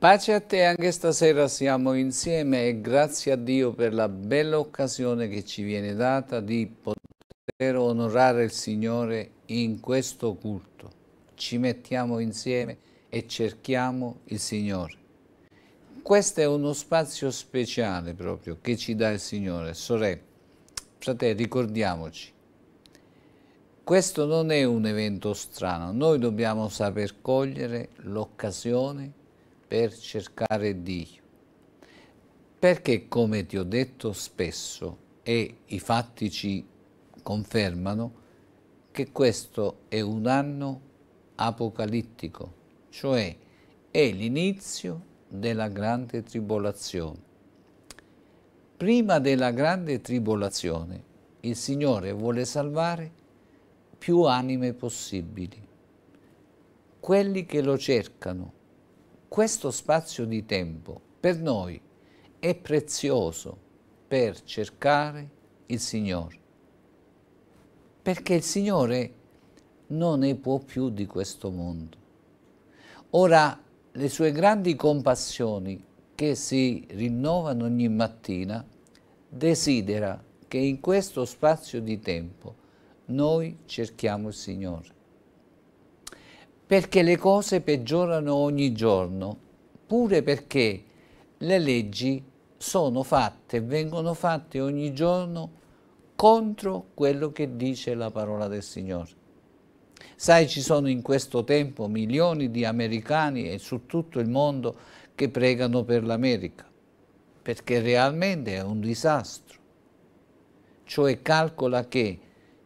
Pace a te, anche stasera siamo insieme e grazie a Dio per la bella occasione che ci viene data di poter onorare il Signore in questo culto. Ci mettiamo insieme e cerchiamo il Signore. Questo è uno spazio speciale proprio che ci dà il Signore. Sorelle, fratello, ricordiamoci, questo non è un evento strano, noi dobbiamo saper cogliere l'occasione per cercare Dio. Perché, come ti ho detto spesso, e i fatti ci confermano, che questo è un anno apocalittico, cioè è l'inizio della grande tribolazione. Prima della grande tribolazione il Signore vuole salvare più anime possibili. Quelli che lo cercano questo spazio di tempo per noi è prezioso per cercare il Signore, perché il Signore non ne può più di questo mondo. Ora, le sue grandi compassioni che si rinnovano ogni mattina, desidera che in questo spazio di tempo noi cerchiamo il Signore perché le cose peggiorano ogni giorno, pure perché le leggi sono fatte, vengono fatte ogni giorno contro quello che dice la parola del Signore. Sai, ci sono in questo tempo milioni di americani e su tutto il mondo che pregano per l'America, perché realmente è un disastro. Cioè calcola che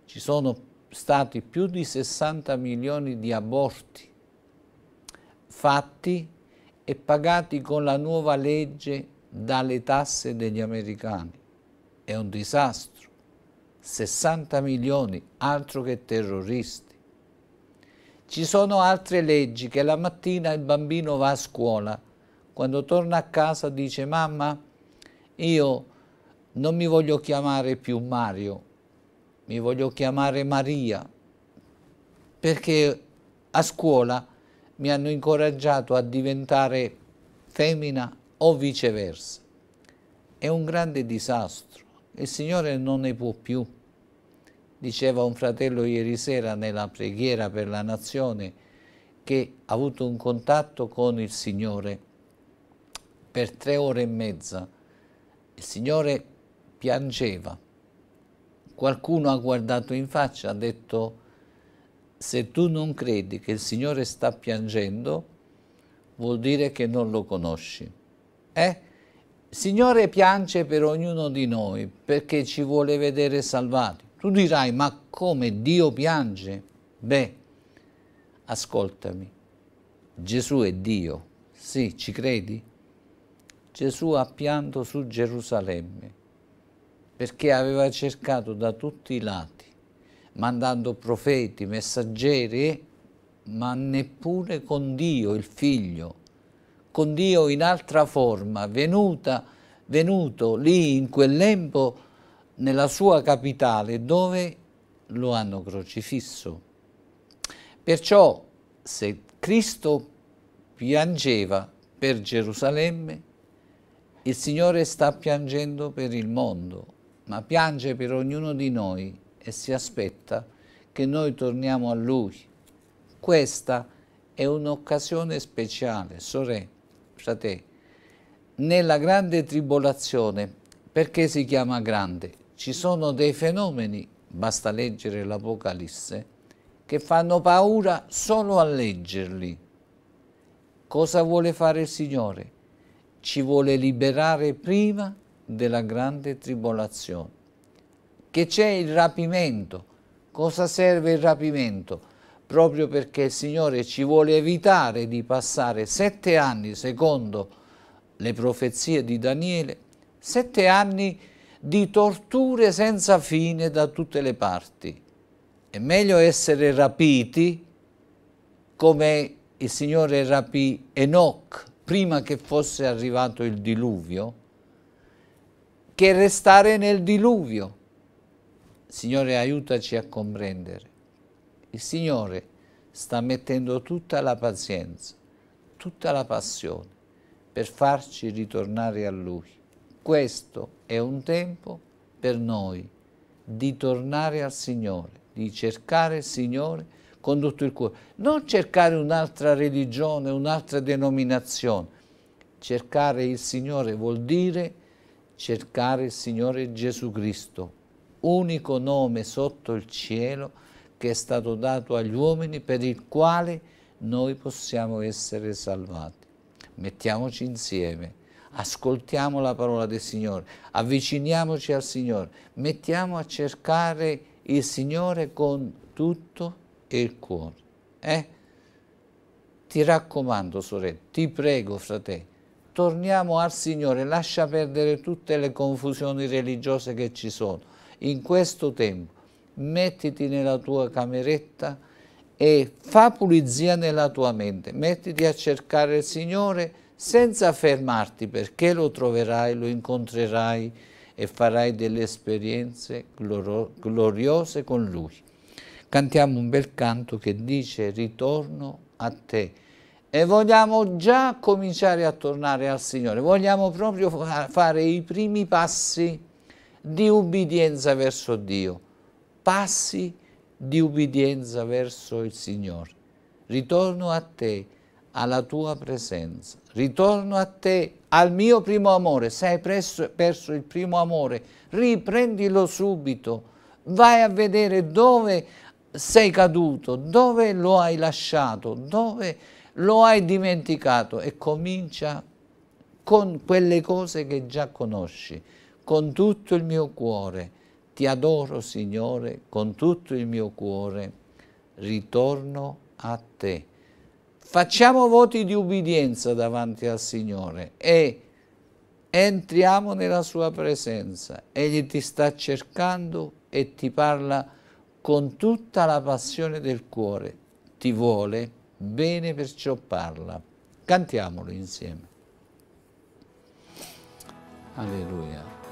ci sono stati più di 60 milioni di aborti fatti e pagati con la nuova legge dalle tasse degli americani. È un disastro. 60 milioni, altro che terroristi. Ci sono altre leggi che la mattina il bambino va a scuola, quando torna a casa dice mamma, io non mi voglio chiamare più Mario, mi voglio chiamare Maria, perché a scuola mi hanno incoraggiato a diventare femmina o viceversa. È un grande disastro, il Signore non ne può più. Diceva un fratello ieri sera nella preghiera per la nazione che ha avuto un contatto con il Signore per tre ore e mezza. Il Signore piangeva Qualcuno ha guardato in faccia, ha detto, se tu non credi che il Signore sta piangendo, vuol dire che non lo conosci. Eh? Il Signore piange per ognuno di noi perché ci vuole vedere salvati. Tu dirai, ma come Dio piange? Beh, ascoltami, Gesù è Dio, sì, ci credi? Gesù ha pianto su Gerusalemme perché aveva cercato da tutti i lati, mandando profeti, messaggeri, ma neppure con Dio, il Figlio, con Dio in altra forma, venuta, venuto lì in quel lembo, nella sua capitale, dove lo hanno crocifisso. Perciò se Cristo piangeva per Gerusalemme, il Signore sta piangendo per il mondo ma piange per ognuno di noi e si aspetta che noi torniamo a Lui. Questa è un'occasione speciale, sorelle, fratelli, nella grande tribolazione, perché si chiama grande? Ci sono dei fenomeni, basta leggere l'Apocalisse, che fanno paura solo a leggerli. Cosa vuole fare il Signore? Ci vuole liberare prima della grande tribolazione, che c'è il rapimento. Cosa serve il rapimento? Proprio perché il Signore ci vuole evitare di passare sette anni, secondo le profezie di Daniele, sette anni di torture senza fine da tutte le parti. È meglio essere rapiti come il Signore rapì Enoch prima che fosse arrivato il diluvio, che restare nel diluvio. Signore, aiutaci a comprendere. Il Signore sta mettendo tutta la pazienza, tutta la passione per farci ritornare a Lui. Questo è un tempo per noi di tornare al Signore, di cercare il Signore con tutto il cuore. Non cercare un'altra religione, un'altra denominazione. Cercare il Signore vuol dire cercare il Signore Gesù Cristo, unico nome sotto il cielo che è stato dato agli uomini per il quale noi possiamo essere salvati. Mettiamoci insieme, ascoltiamo la parola del Signore, avviciniamoci al Signore, mettiamo a cercare il Signore con tutto il cuore. Eh? Ti raccomando, sorella, ti prego, fratello, torniamo al Signore, lascia perdere tutte le confusioni religiose che ci sono. In questo tempo mettiti nella tua cameretta e fa pulizia nella tua mente, mettiti a cercare il Signore senza fermarti perché lo troverai, lo incontrerai e farai delle esperienze gloriose con Lui. Cantiamo un bel canto che dice ritorno a te e vogliamo già cominciare a tornare al Signore, vogliamo proprio fare i primi passi di ubbidienza verso Dio, passi di ubbidienza verso il Signore. Ritorno a te, alla tua presenza, ritorno a te, al mio primo amore, se hai presso, perso il primo amore, riprendilo subito, vai a vedere dove sei caduto, dove lo hai lasciato, dove lo hai dimenticato e comincia con quelle cose che già conosci, con tutto il mio cuore, ti adoro Signore, con tutto il mio cuore, ritorno a te. Facciamo voti di ubbidienza davanti al Signore e entriamo nella sua presenza. Egli ti sta cercando e ti parla con tutta la passione del cuore. Ti vuole bene perciò parla. Cantiamolo insieme. Alleluia.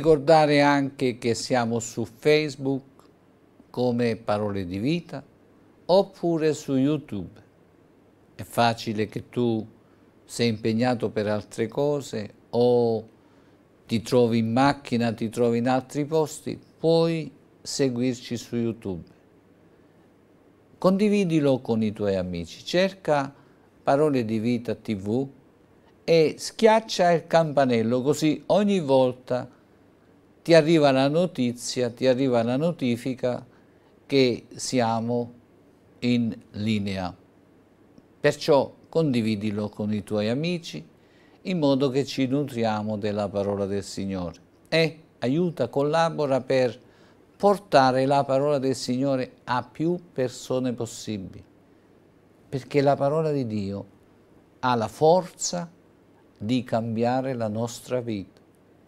ricordare anche che siamo su Facebook come Parole di Vita oppure su YouTube. È facile che tu sei impegnato per altre cose o ti trovi in macchina, ti trovi in altri posti, puoi seguirci su YouTube. Condividilo con i tuoi amici, cerca Parole di Vita TV e schiaccia il campanello così ogni volta ti arriva la notizia, ti arriva la notifica che siamo in linea. Perciò condividilo con i tuoi amici in modo che ci nutriamo della parola del Signore e aiuta, collabora per portare la parola del Signore a più persone possibili, perché la parola di Dio ha la forza di cambiare la nostra vita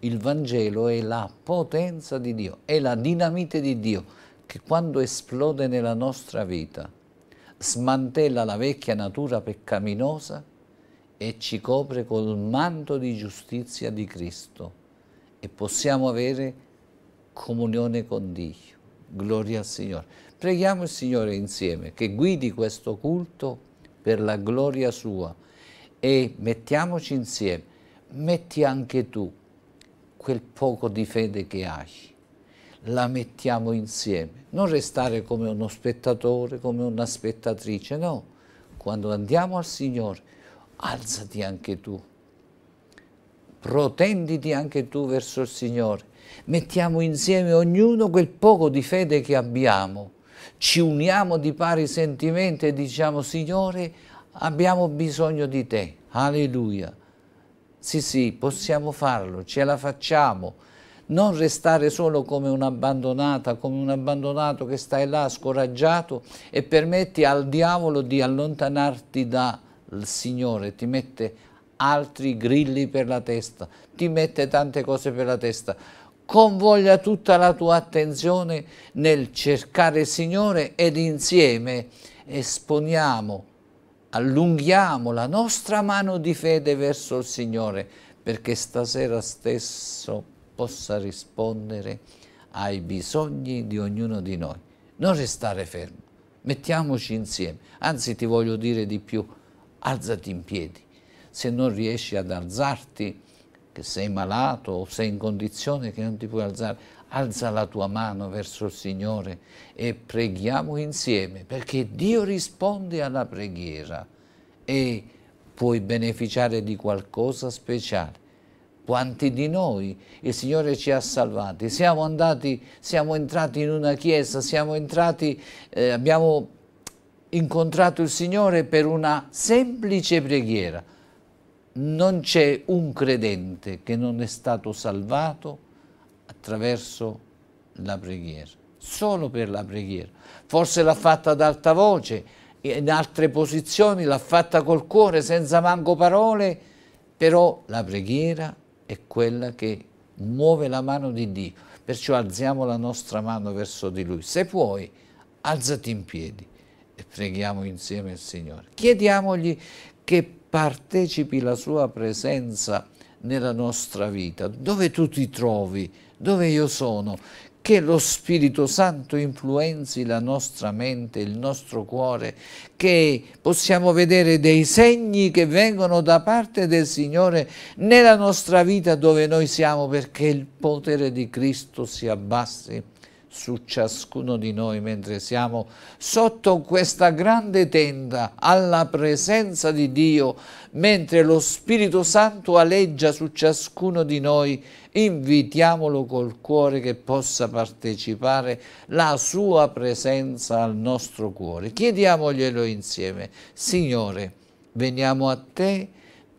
il Vangelo è la potenza di Dio, è la dinamite di Dio che quando esplode nella nostra vita smantella la vecchia natura peccaminosa e ci copre col manto di giustizia di Cristo e possiamo avere comunione con Dio. Gloria al Signore. Preghiamo il Signore insieme che guidi questo culto per la gloria sua e mettiamoci insieme. Metti anche tu quel poco di fede che hai, la mettiamo insieme. Non restare come uno spettatore, come una spettatrice, no. Quando andiamo al Signore, alzati anche tu, protenditi anche tu verso il Signore. Mettiamo insieme ognuno quel poco di fede che abbiamo, ci uniamo di pari sentimenti e diciamo Signore abbiamo bisogno di te, alleluia sì, sì, possiamo farlo, ce la facciamo. Non restare solo come un'abbandonata, come un abbandonato che stai là scoraggiato e permetti al diavolo di allontanarti dal Signore, ti mette altri grilli per la testa, ti mette tante cose per la testa. Convoglia tutta la tua attenzione nel cercare il Signore ed insieme esponiamo allunghiamo la nostra mano di fede verso il Signore perché stasera stesso possa rispondere ai bisogni di ognuno di noi. Non restare fermo, mettiamoci insieme. Anzi ti voglio dire di più, alzati in piedi. Se non riesci ad alzarti, che sei malato o sei in condizione che non ti puoi alzare, alza la tua mano verso il Signore e preghiamo insieme perché Dio risponde alla preghiera e puoi beneficiare di qualcosa speciale. Quanti di noi il Signore ci ha salvati? Siamo andati, siamo entrati in una chiesa, siamo entrati, eh, abbiamo incontrato il Signore per una semplice preghiera. Non c'è un credente che non è stato salvato attraverso la preghiera, solo per la preghiera. Forse l'ha fatta ad alta voce, in altre posizioni l'ha fatta col cuore, senza manco parole, però la preghiera è quella che muove la mano di Dio, perciò alziamo la nostra mano verso di Lui. Se puoi, alzati in piedi e preghiamo insieme il Signore. Chiediamogli che partecipi la sua presenza nella nostra vita, dove tu ti trovi dove io sono, che lo Spirito Santo influenzi la nostra mente, il nostro cuore, che possiamo vedere dei segni che vengono da parte del Signore nella nostra vita dove noi siamo, perché il potere di Cristo si abbassi su ciascuno di noi mentre siamo sotto questa grande tenda alla presenza di Dio, mentre lo Spirito Santo aleggia su ciascuno di noi, invitiamolo col cuore che possa partecipare la sua presenza al nostro cuore. Chiediamoglielo insieme, Signore, veniamo a te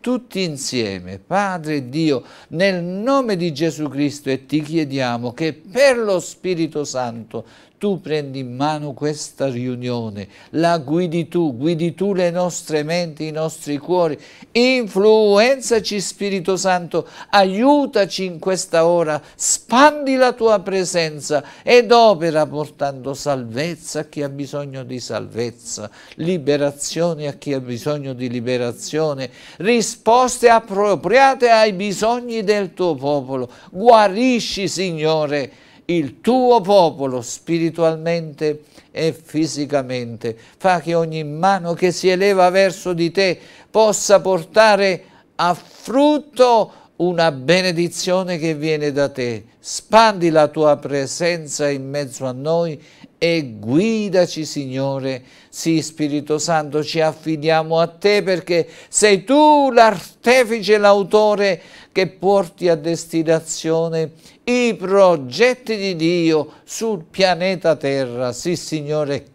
tutti insieme, Padre Dio, nel nome di Gesù Cristo e ti chiediamo che per lo Spirito Santo tu prendi in mano questa riunione, la guidi tu, guidi tu le nostre menti, i nostri cuori, influenzaci Spirito Santo, aiutaci in questa ora, spandi la tua presenza ed opera portando salvezza a chi ha bisogno di salvezza, liberazione a chi ha bisogno di liberazione, risposte appropriate ai bisogni del tuo popolo, guarisci Signore, il tuo popolo spiritualmente e fisicamente. Fa che ogni mano che si eleva verso di te possa portare a frutto una benedizione che viene da te. Spandi la tua presenza in mezzo a noi e guidaci Signore. Sì Spirito Santo ci affidiamo a te perché sei tu l'artefice, l'autore che porti a destinazione i progetti di Dio sul pianeta Terra. Sì, Signore,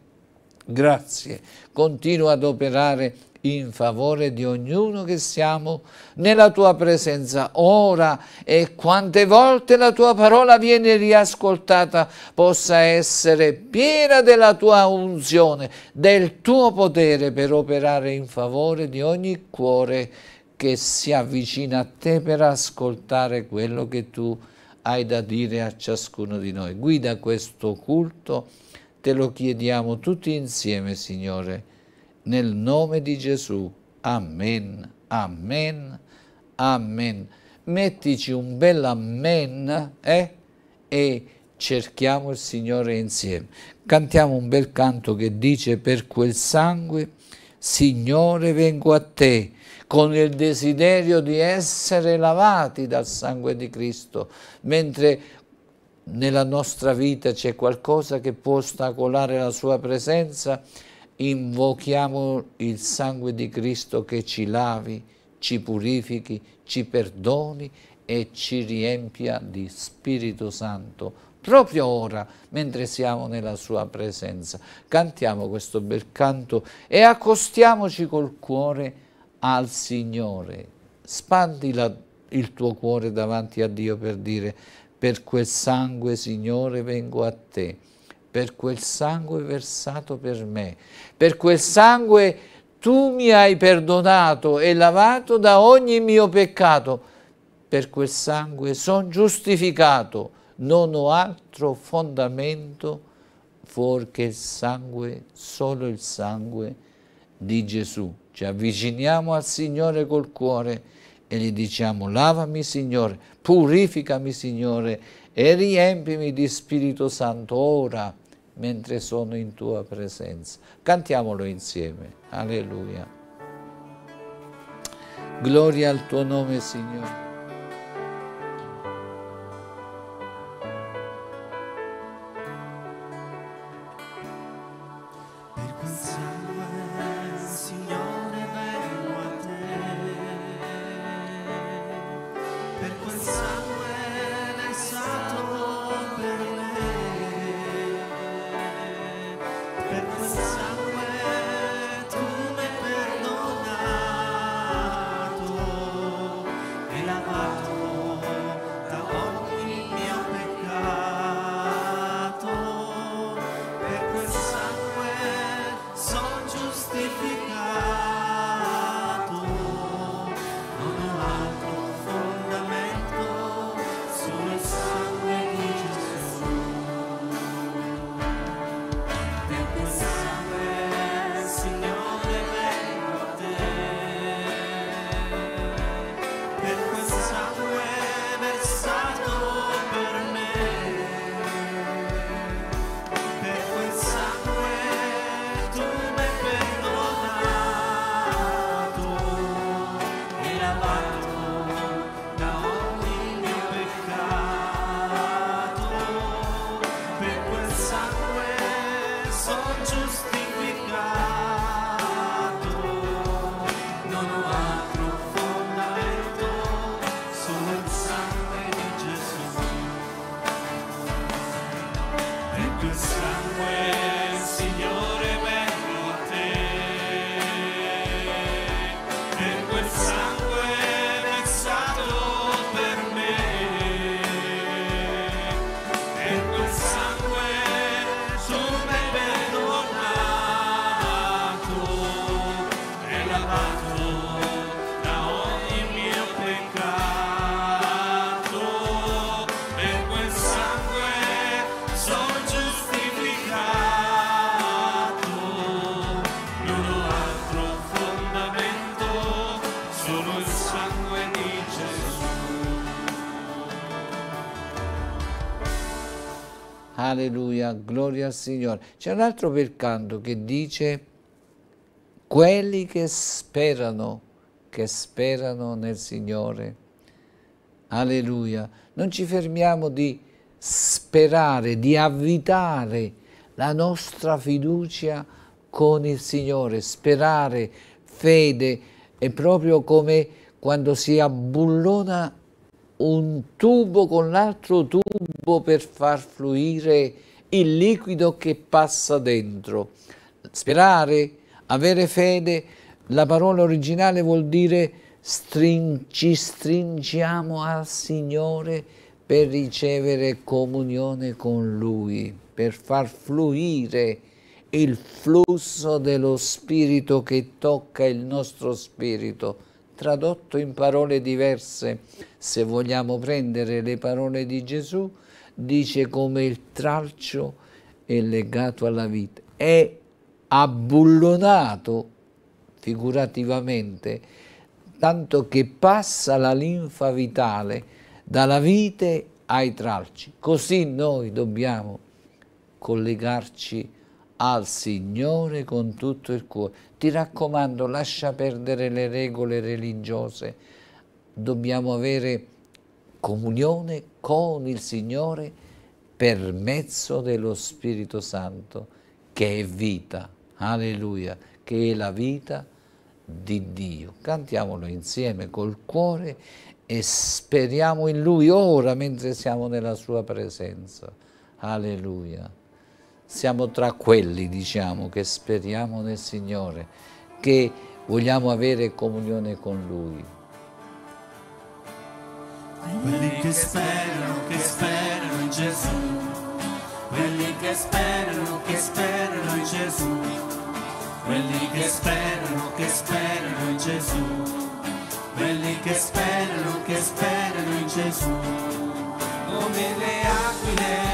grazie. Continua ad operare in favore di ognuno che siamo nella tua presenza ora e quante volte la tua parola viene riascoltata possa essere piena della tua unzione, del tuo potere per operare in favore di ogni cuore che si avvicina a te per ascoltare quello che tu hai da dire a ciascuno di noi. Guida questo culto, te lo chiediamo tutti insieme, Signore, nel nome di Gesù. Amen, amen, amen. Mettici un bel amen eh? e cerchiamo il Signore insieme. Cantiamo un bel canto che dice per quel sangue, Signore vengo a te con il desiderio di essere lavati dal sangue di Cristo, mentre nella nostra vita c'è qualcosa che può ostacolare la sua presenza, invochiamo il sangue di Cristo che ci lavi, ci purifichi, ci perdoni e ci riempia di Spirito Santo proprio ora mentre siamo nella sua presenza. Cantiamo questo bel canto e accostiamoci col cuore al Signore, spandi la, il tuo cuore davanti a Dio per dire per quel sangue Signore vengo a te, per quel sangue versato per me, per quel sangue tu mi hai perdonato e lavato da ogni mio peccato, per quel sangue sono giustificato, non ho altro fondamento fuorché il sangue, solo il sangue di Gesù ci avviciniamo al Signore col cuore e gli diciamo lavami Signore, purificami Signore e riempimi di Spirito Santo ora mentre sono in tua presenza. Cantiamolo insieme. Alleluia. Gloria al tuo nome Signore. gloria al Signore. C'è un altro bel canto che dice quelli che sperano, che sperano nel Signore. Alleluia. Non ci fermiamo di sperare, di avvitare la nostra fiducia con il Signore, sperare, fede, è proprio come quando si abbullona un tubo con l'altro tubo per far fluire il liquido che passa dentro. Sperare, avere fede, la parola originale vuol dire string, ci stringiamo al Signore per ricevere comunione con Lui, per far fluire il flusso dello Spirito che tocca il nostro spirito. Tradotto in parole diverse, se vogliamo prendere le parole di Gesù, dice come il tralcio è legato alla vita, è abbullonato figurativamente, tanto che passa la linfa vitale dalla vite ai tralci. Così noi dobbiamo collegarci al Signore con tutto il cuore. Ti raccomando, lascia perdere le regole religiose. Dobbiamo avere comunione con il Signore per mezzo dello Spirito Santo che è vita, alleluia, che è la vita di Dio. Cantiamolo insieme col cuore e speriamo in Lui ora mentre siamo nella Sua presenza. Alleluia. Siamo tra quelli, diciamo, che speriamo nel Signore, che vogliamo avere comunione con Lui. Quelli che sperano, che sperano in Gesù. Quelli che sperano, che sperano in Gesù. Quelli che sperano, che sperano in Gesù. Quelli che sperano, che sperano in Gesù. Come le aquile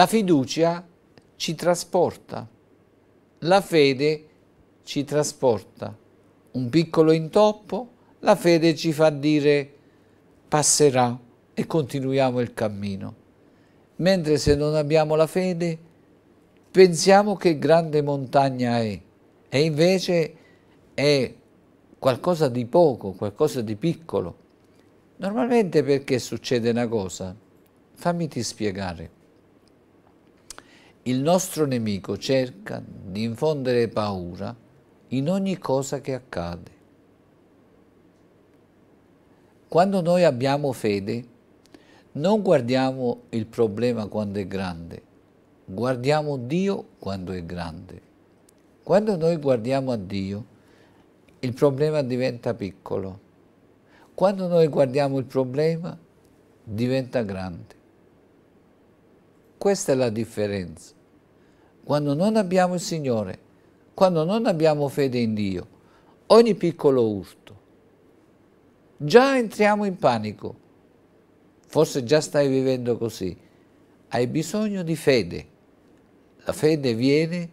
La fiducia ci trasporta, la fede ci trasporta. Un piccolo intoppo, la fede ci fa dire passerà e continuiamo il cammino. Mentre se non abbiamo la fede, pensiamo che grande montagna è e invece è qualcosa di poco, qualcosa di piccolo. Normalmente perché succede una cosa? Fammi ti spiegare. Il nostro nemico cerca di infondere paura in ogni cosa che accade. Quando noi abbiamo fede, non guardiamo il problema quando è grande, guardiamo Dio quando è grande. Quando noi guardiamo a Dio, il problema diventa piccolo. Quando noi guardiamo il problema, diventa grande. Questa è la differenza. Quando non abbiamo il Signore, quando non abbiamo fede in Dio, ogni piccolo urto, già entriamo in panico. Forse già stai vivendo così. Hai bisogno di fede. La fede viene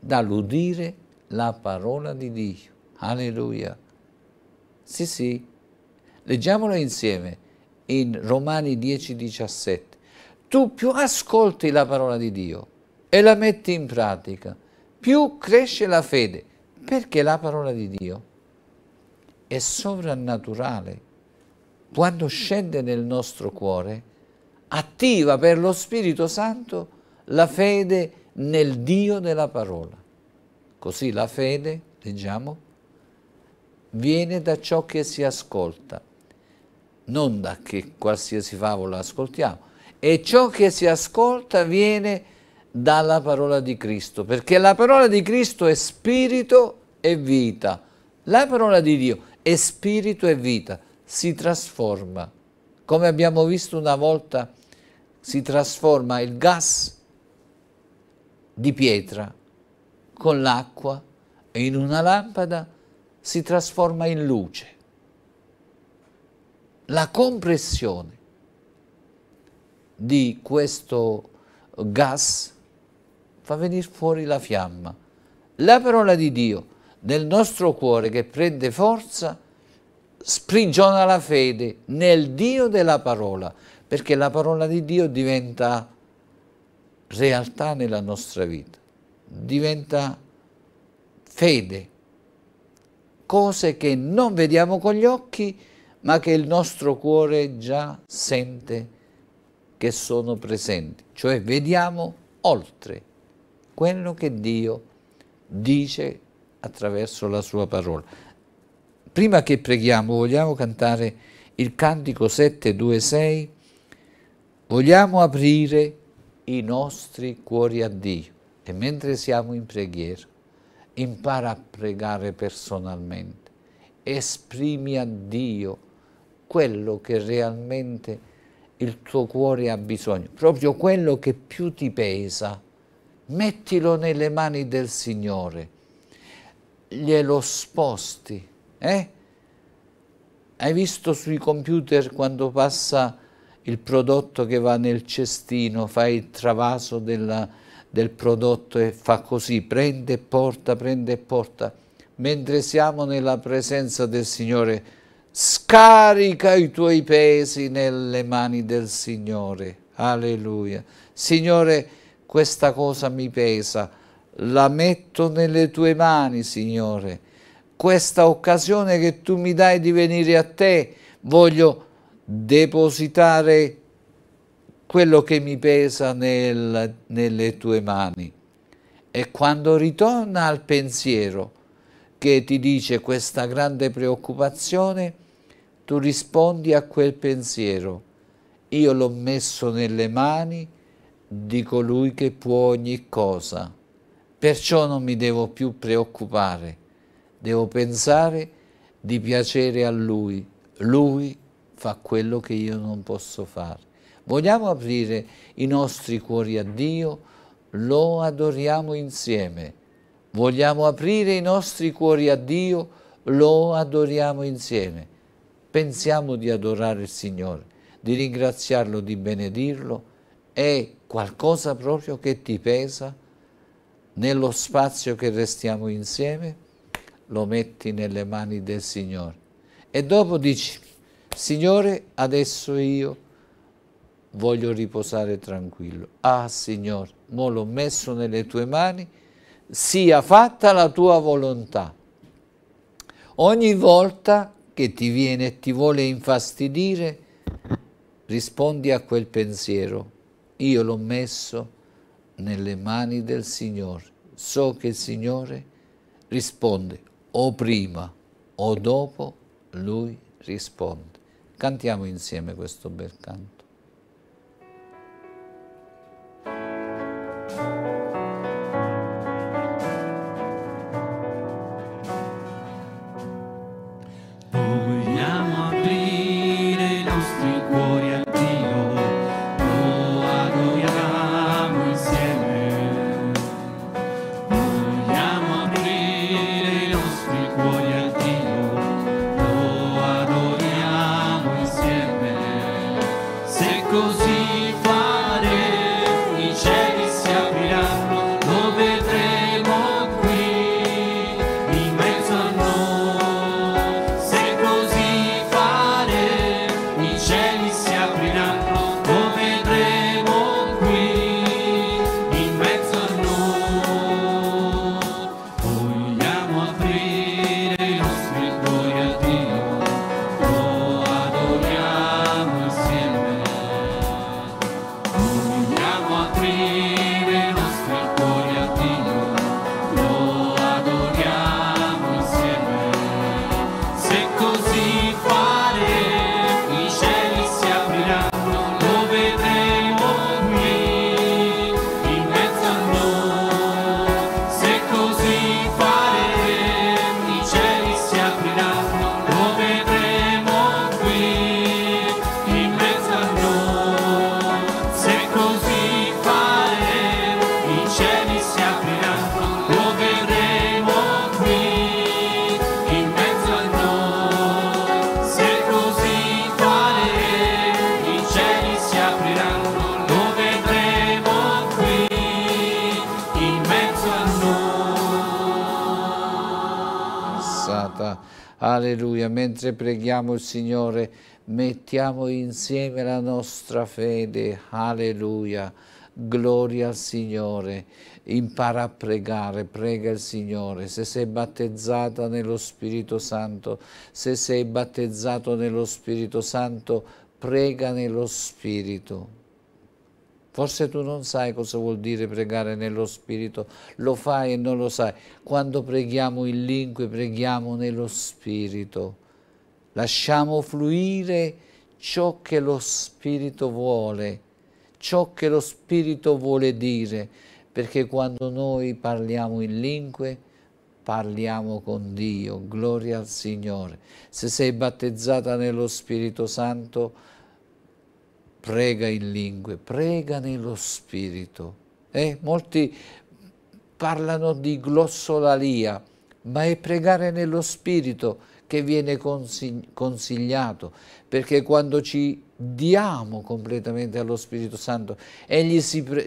dall'udire la parola di Dio. Alleluia. Sì, sì. Leggiamolo insieme in Romani 10, 17 tu più ascolti la parola di Dio e la metti in pratica, più cresce la fede, perché la parola di Dio è sovrannaturale. Quando scende nel nostro cuore, attiva per lo Spirito Santo la fede nel Dio della parola. Così la fede, leggiamo, viene da ciò che si ascolta, non da che qualsiasi favola ascoltiamo, e ciò che si ascolta viene dalla parola di Cristo, perché la parola di Cristo è spirito e vita. La parola di Dio è spirito e vita, si trasforma. Come abbiamo visto una volta, si trasforma il gas di pietra con l'acqua e in una lampada si trasforma in luce. La compressione di questo gas fa venire fuori la fiamma. La parola di Dio nel nostro cuore che prende forza sprigiona la fede nel Dio della parola, perché la parola di Dio diventa realtà nella nostra vita, diventa fede, cose che non vediamo con gli occhi, ma che il nostro cuore già sente che sono presenti, cioè vediamo oltre quello che Dio dice attraverso la sua parola. Prima che preghiamo vogliamo cantare il cantico 726, vogliamo aprire i nostri cuori a Dio e mentre siamo in preghiera impara a pregare personalmente, esprimi a Dio quello che realmente il tuo cuore ha bisogno, proprio quello che più ti pesa, mettilo nelle mani del Signore, glielo sposti. Eh? Hai visto sui computer quando passa il prodotto che va nel cestino, fa il travaso della, del prodotto e fa così, prende e porta, prende e porta. Mentre siamo nella presenza del Signore, scarica i tuoi pesi nelle mani del Signore. Alleluia. Signore, questa cosa mi pesa, la metto nelle tue mani, Signore. Questa occasione che tu mi dai di venire a te, voglio depositare quello che mi pesa nel, nelle tue mani. E quando ritorna al pensiero che ti dice questa grande preoccupazione, tu rispondi a quel pensiero, io l'ho messo nelle mani di colui che può ogni cosa, perciò non mi devo più preoccupare, devo pensare di piacere a lui, lui fa quello che io non posso fare. Vogliamo aprire i nostri cuori a Dio, lo adoriamo insieme. Vogliamo aprire i nostri cuori a Dio, lo adoriamo insieme pensiamo di adorare il Signore, di ringraziarlo, di benedirlo, è qualcosa proprio che ti pesa nello spazio che restiamo insieme? Lo metti nelle mani del Signore. E dopo dici, Signore, adesso io voglio riposare tranquillo. Ah, Signore, mo l'ho messo nelle tue mani, sia fatta la tua volontà. Ogni volta che ti viene e ti vuole infastidire, rispondi a quel pensiero. Io l'ho messo nelle mani del Signore. So che il Signore risponde o prima o dopo, Lui risponde. Cantiamo insieme questo bel canto. Alleluia, mentre preghiamo il Signore, mettiamo insieme la nostra fede, alleluia, gloria al Signore, impara a pregare, prega il Signore, se sei battezzata nello Spirito Santo, se sei battezzato nello Spirito Santo, prega nello Spirito. Forse tu non sai cosa vuol dire pregare nello Spirito, lo fai e non lo sai. Quando preghiamo in lingue, preghiamo nello Spirito. Lasciamo fluire ciò che lo Spirito vuole, ciò che lo Spirito vuole dire, perché quando noi parliamo in lingue, parliamo con Dio, gloria al Signore. Se sei battezzata nello Spirito Santo, prega in lingue, prega nello spirito. Eh? Molti parlano di glossolalia, ma è pregare nello spirito che viene consigliato, perché quando ci diamo completamente allo Spirito Santo, Egli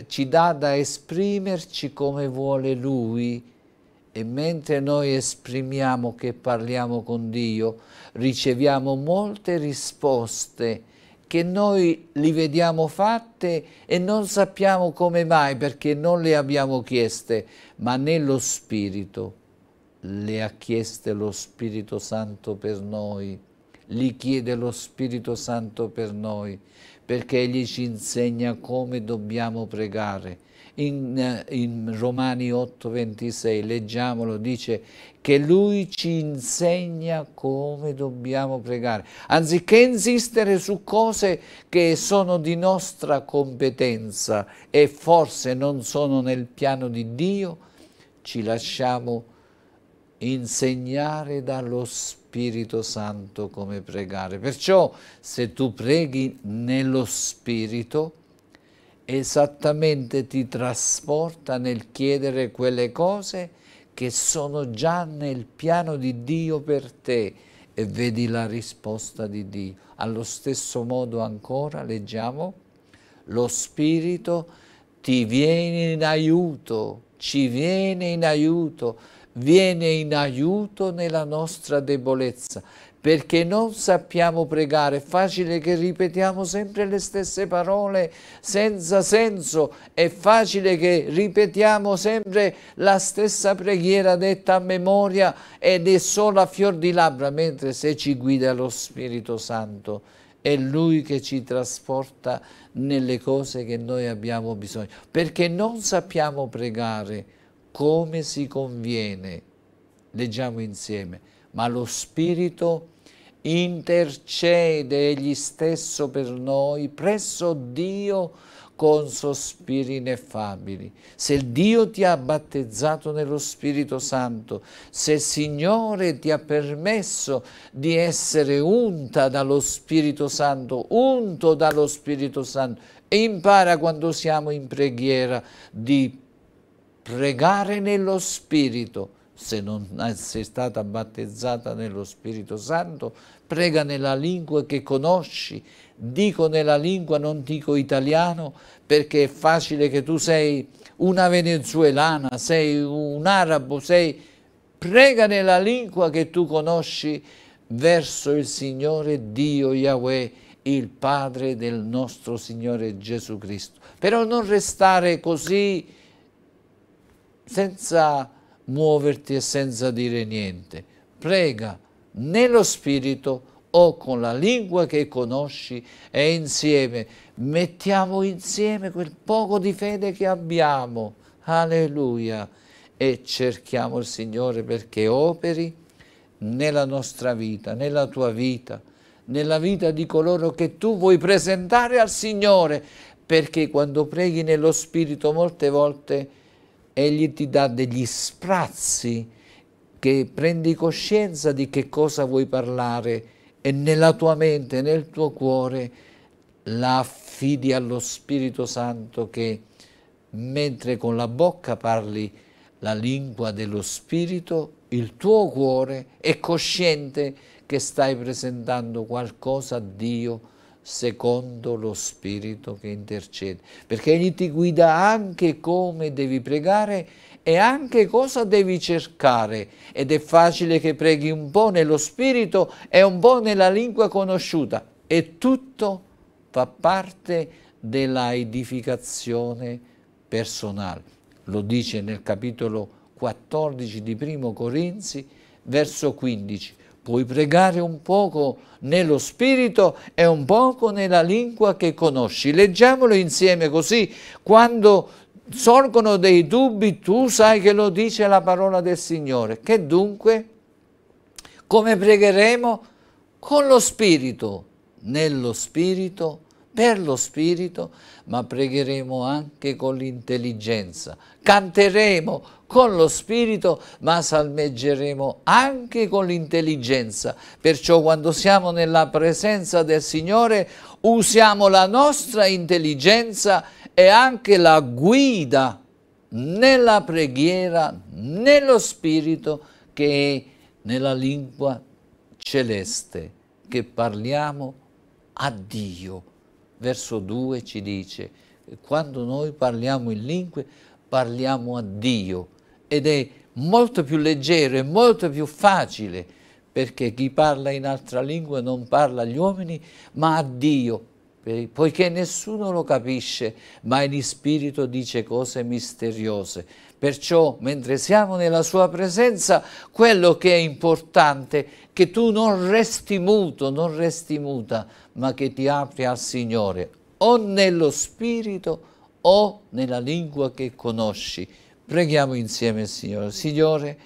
ci dà da esprimerci come vuole Lui e mentre noi esprimiamo che parliamo con Dio, riceviamo molte risposte che noi li vediamo fatte e non sappiamo come mai perché non le abbiamo chieste, ma nello Spirito le ha chieste lo Spirito Santo per noi, li chiede lo Spirito Santo per noi, perché Egli ci insegna come dobbiamo pregare. In, eh, in Romani 26, leggiamolo, dice che lui ci insegna come dobbiamo pregare, anziché insistere su cose che sono di nostra competenza e forse non sono nel piano di Dio, ci lasciamo insegnare dallo Spirito Santo come pregare. Perciò se tu preghi nello Spirito, esattamente ti trasporta nel chiedere quelle cose che sono già nel piano di Dio per te e vedi la risposta di Dio. Allo stesso modo ancora leggiamo, lo Spirito ti viene in aiuto, ci viene in aiuto, viene in aiuto nella nostra debolezza perché non sappiamo pregare, è facile che ripetiamo sempre le stesse parole senza senso, è facile che ripetiamo sempre la stessa preghiera detta a memoria ed è solo a fior di labbra, mentre se ci guida lo Spirito Santo è Lui che ci trasporta nelle cose che noi abbiamo bisogno, perché non sappiamo pregare come si conviene, leggiamo insieme, ma lo Spirito Santo, intercede egli stesso per noi presso Dio con sospiri ineffabili. Se Dio ti ha battezzato nello Spirito Santo, se il Signore ti ha permesso di essere unta dallo Spirito Santo, unto dallo Spirito Santo, impara quando siamo in preghiera di pregare nello Spirito, se non sei stata battezzata nello Spirito Santo, prega nella lingua che conosci, dico nella lingua non dico italiano perché è facile che tu sei una venezuelana, sei un arabo, sei... prega nella lingua che tu conosci verso il Signore Dio Yahweh, il Padre del nostro Signore Gesù Cristo. Però non restare così senza muoverti e senza dire niente. Prega nello spirito o con la lingua che conosci e insieme mettiamo insieme quel poco di fede che abbiamo, alleluia, e cerchiamo il Signore perché operi nella nostra vita, nella tua vita, nella vita di coloro che tu vuoi presentare al Signore, perché quando preghi nello Spirito molte volte Egli ti dà degli sprazzi che prendi coscienza di che cosa vuoi parlare e nella tua mente, nel tuo cuore, la affidi allo Spirito Santo che mentre con la bocca parli la lingua dello Spirito, il tuo cuore è cosciente che stai presentando qualcosa a Dio secondo lo Spirito che intercede, perché Egli ti guida anche come devi pregare e anche cosa devi cercare. Ed è facile che preghi un po' nello spirito e un po' nella lingua conosciuta. E tutto fa parte della edificazione personale. Lo dice nel capitolo 14 di Primo Corinzi, verso 15. Puoi pregare un poco nello spirito e un poco nella lingua che conosci. Leggiamolo insieme così quando sorgono dei dubbi, tu sai che lo dice la parola del Signore, che dunque, come pregheremo, con lo Spirito, nello Spirito, per lo Spirito, ma pregheremo anche con l'intelligenza, canteremo con lo spirito, ma salmeggeremo anche con l'intelligenza. Perciò quando siamo nella presenza del Signore usiamo la nostra intelligenza e anche la guida nella preghiera, nello spirito che è nella lingua celeste che parliamo a Dio verso 2 ci dice, quando noi parliamo in lingue parliamo a Dio ed è molto più leggero e molto più facile perché chi parla in altra lingua non parla agli uomini ma a Dio eh, poiché nessuno lo capisce, ma in spirito dice cose misteriose. Perciò, mentre siamo nella sua presenza, quello che è importante che tu non resti muto, non resti muta, ma che ti apri al Signore, o nello spirito o nella lingua che conosci. Preghiamo insieme il Signore. Signore,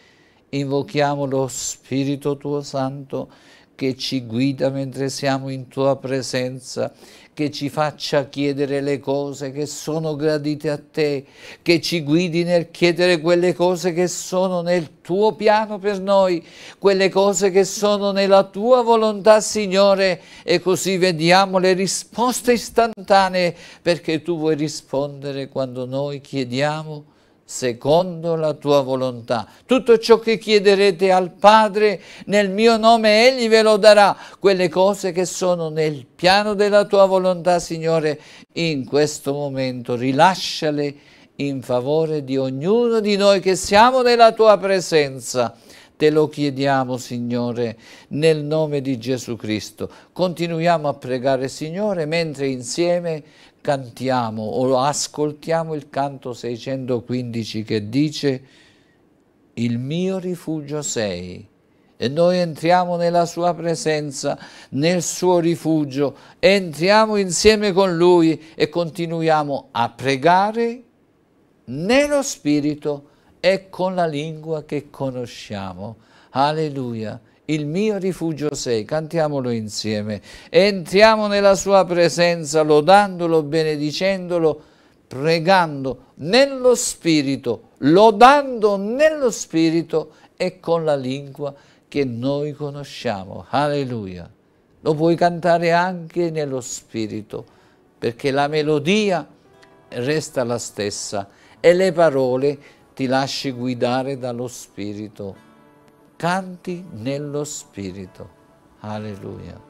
invochiamo lo Spirito tuo Santo che ci guida mentre siamo in tua presenza che ci faccia chiedere le cose che sono gradite a te, che ci guidi nel chiedere quelle cose che sono nel tuo piano per noi, quelle cose che sono nella tua volontà, Signore, e così vediamo le risposte istantanee, perché tu vuoi rispondere quando noi chiediamo secondo la tua volontà. Tutto ciò che chiederete al Padre nel mio nome, Egli ve lo darà. Quelle cose che sono nel piano della tua volontà, Signore, in questo momento rilasciale in favore di ognuno di noi che siamo nella tua presenza. Te lo chiediamo, Signore, nel nome di Gesù Cristo. Continuiamo a pregare, Signore, mentre insieme cantiamo o ascoltiamo il canto 615 che dice il mio rifugio sei e noi entriamo nella sua presenza, nel suo rifugio, entriamo insieme con lui e continuiamo a pregare nello spirito e con la lingua che conosciamo. Alleluia il mio rifugio sei, cantiamolo insieme, entriamo nella sua presenza lodandolo, benedicendolo, pregando nello spirito, lodando nello spirito e con la lingua che noi conosciamo. Alleluia. Lo puoi cantare anche nello spirito, perché la melodia resta la stessa e le parole ti lasci guidare dallo spirito canti nello Spirito. Alleluia.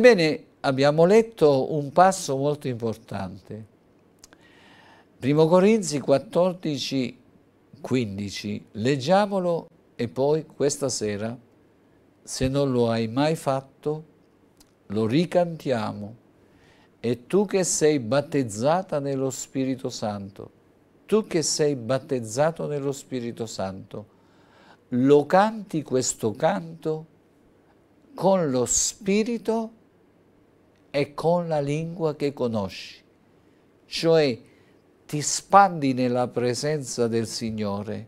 Ebbene, abbiamo letto un passo molto importante. Primo Corinzi 14, 15. Leggiamolo e poi questa sera, se non lo hai mai fatto, lo ricantiamo. E tu che sei battezzata nello Spirito Santo, tu che sei battezzato nello Spirito Santo, lo canti questo canto con lo Spirito Santo e con la lingua che conosci. Cioè ti spandi nella presenza del Signore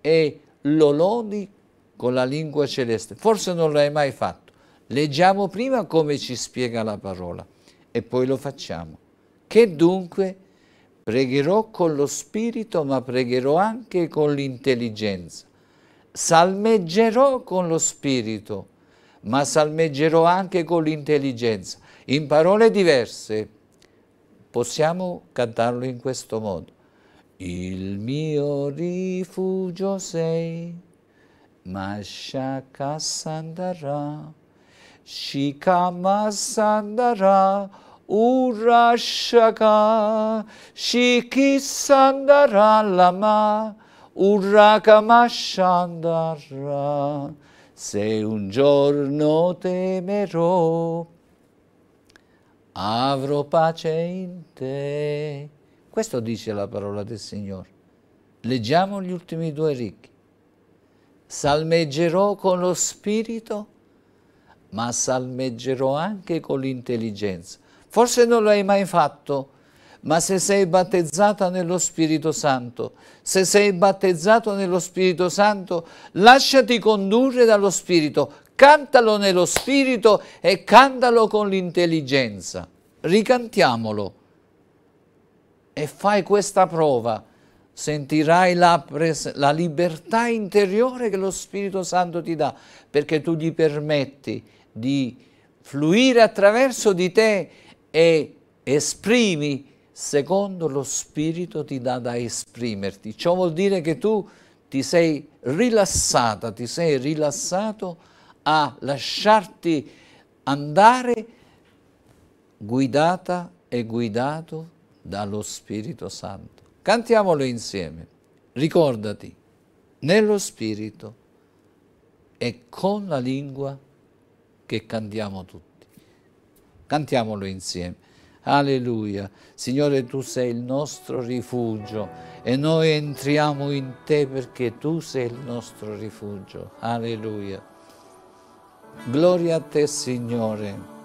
e lo lodi con la lingua celeste. Forse non l'hai mai fatto. Leggiamo prima come ci spiega la parola e poi lo facciamo. Che dunque pregherò con lo spirito ma pregherò anche con l'intelligenza. Salmeggerò con lo spirito ma salmeggerò anche con l'intelligenza in parole diverse. Possiamo cantarlo in questo modo. Il mio rifugio sei, Mashaka Sandara, Shikama Sandara, Urashaka, Shikisandara Lama, Urrakama Sandara. Se un giorno temerò, avrò pace in te. Questo dice la parola del Signore. Leggiamo gli ultimi due ricchi. Salmeggerò con lo spirito, ma salmeggerò anche con l'intelligenza. Forse non l'hai mai fatto, ma se sei battezzata nello Spirito Santo, se sei battezzato nello Spirito Santo, lasciati condurre dallo Spirito, cantalo nello spirito e cantalo con l'intelligenza. Ricantiamolo e fai questa prova. Sentirai la, la libertà interiore che lo Spirito Santo ti dà, perché tu gli permetti di fluire attraverso di te e esprimi secondo lo Spirito ti dà da esprimerti. Ciò vuol dire che tu ti sei rilassata, ti sei rilassato a lasciarti andare guidata e guidato dallo Spirito Santo. Cantiamolo insieme. Ricordati, nello Spirito e con la lingua che cantiamo tutti. Cantiamolo insieme. Alleluia. Signore, tu sei il nostro rifugio e noi entriamo in te perché tu sei il nostro rifugio. Alleluia. Gloria a te, Signore.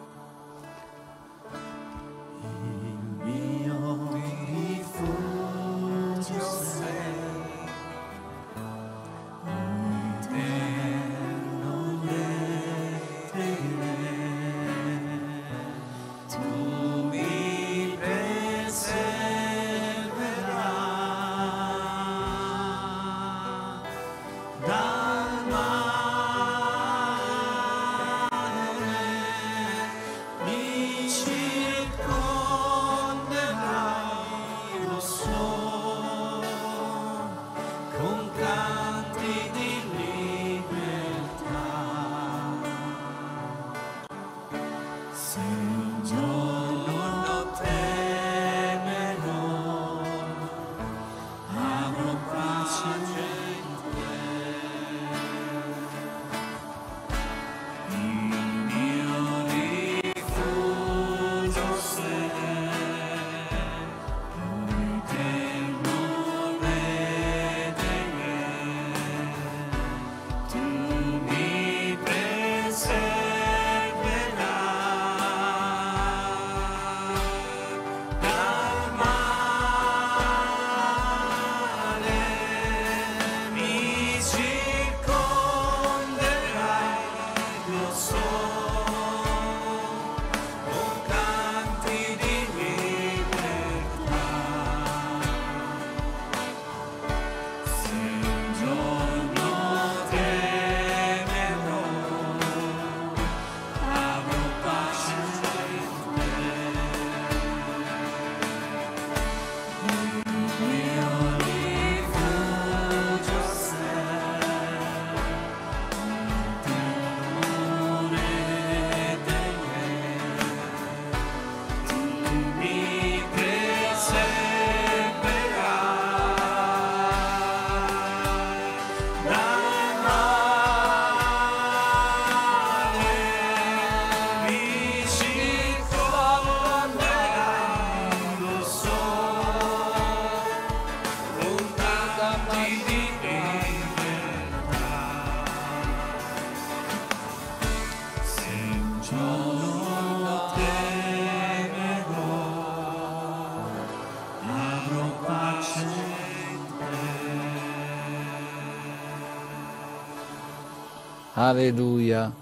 Alleluia.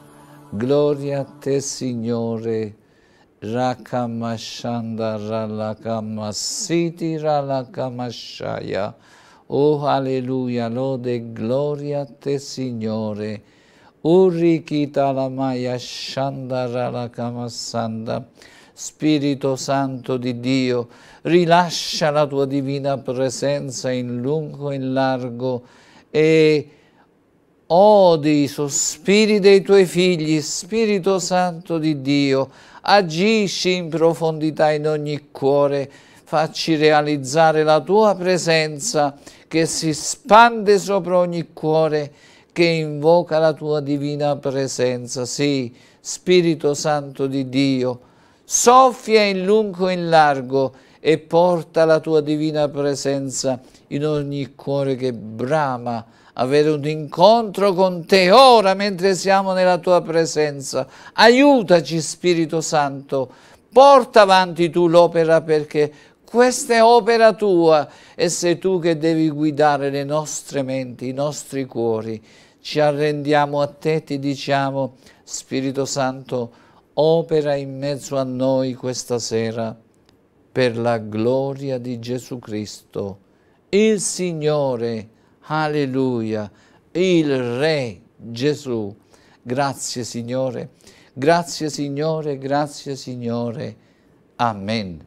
Gloria a te, Signore. Rakamashanda Ralakamasiti Ralakamashaya. Oh, alleluia, lode, gloria a te, Signore. Urikita la Lamaya Shanda Ralakamasanda. Spirito Santo di Dio, rilascia la tua divina presenza in lungo e in largo e odi i sospiri dei tuoi figli, Spirito Santo di Dio, agisci in profondità in ogni cuore, facci realizzare la tua presenza che si spande sopra ogni cuore, che invoca la tua divina presenza. Sì, Spirito Santo di Dio, soffia in lungo e in largo e porta la tua divina presenza in ogni cuore che brama, avere un incontro con te ora mentre siamo nella tua presenza. Aiutaci Spirito Santo, porta avanti tu l'opera perché questa è opera tua e sei tu che devi guidare le nostre menti, i nostri cuori. Ci arrendiamo a te, ti diciamo, Spirito Santo, opera in mezzo a noi questa sera per la gloria di Gesù Cristo, il Signore Alleluia, il Re Gesù. Grazie Signore, grazie Signore, grazie Signore. Amen.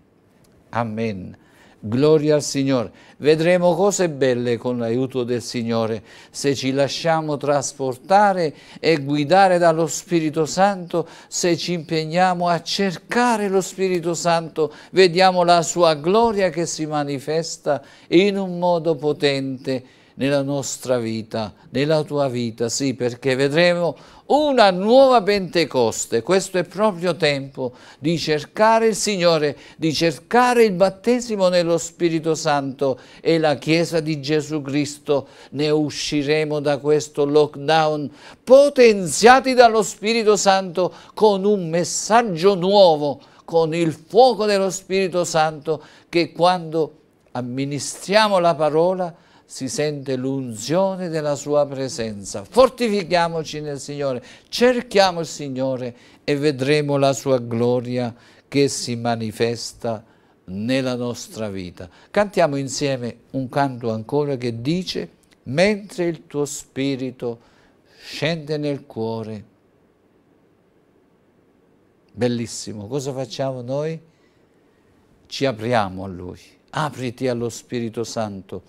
Amen. Gloria al Signore. Vedremo cose belle con l'aiuto del Signore se ci lasciamo trasportare e guidare dallo Spirito Santo, se ci impegniamo a cercare lo Spirito Santo, vediamo la sua gloria che si manifesta in un modo potente nella nostra vita, nella tua vita, sì, perché vedremo una nuova Pentecoste. Questo è proprio tempo di cercare il Signore, di cercare il battesimo nello Spirito Santo e la Chiesa di Gesù Cristo. Ne usciremo da questo lockdown potenziati dallo Spirito Santo con un messaggio nuovo, con il fuoco dello Spirito Santo che quando amministriamo la parola si sente l'unzione della sua presenza. Fortifichiamoci nel Signore, cerchiamo il Signore e vedremo la sua gloria che si manifesta nella nostra vita. Cantiamo insieme un canto ancora che dice mentre il tuo spirito scende nel cuore. Bellissimo, cosa facciamo noi? Ci apriamo a Lui, apriti allo Spirito Santo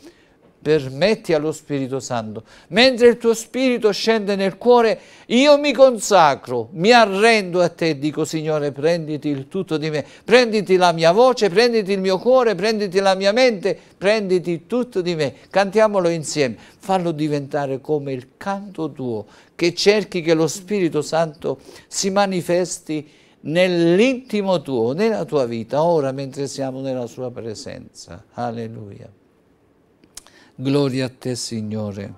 permetti allo Spirito Santo, mentre il tuo Spirito scende nel cuore, io mi consacro, mi arrendo a te, dico Signore, prenditi il tutto di me, prenditi la mia voce, prenditi il mio cuore, prenditi la mia mente, prenditi tutto di me, cantiamolo insieme, fallo diventare come il canto tuo, che cerchi che lo Spirito Santo si manifesti nell'intimo tuo, nella tua vita, ora mentre siamo nella sua presenza. Alleluia. Gloria a te, Signore.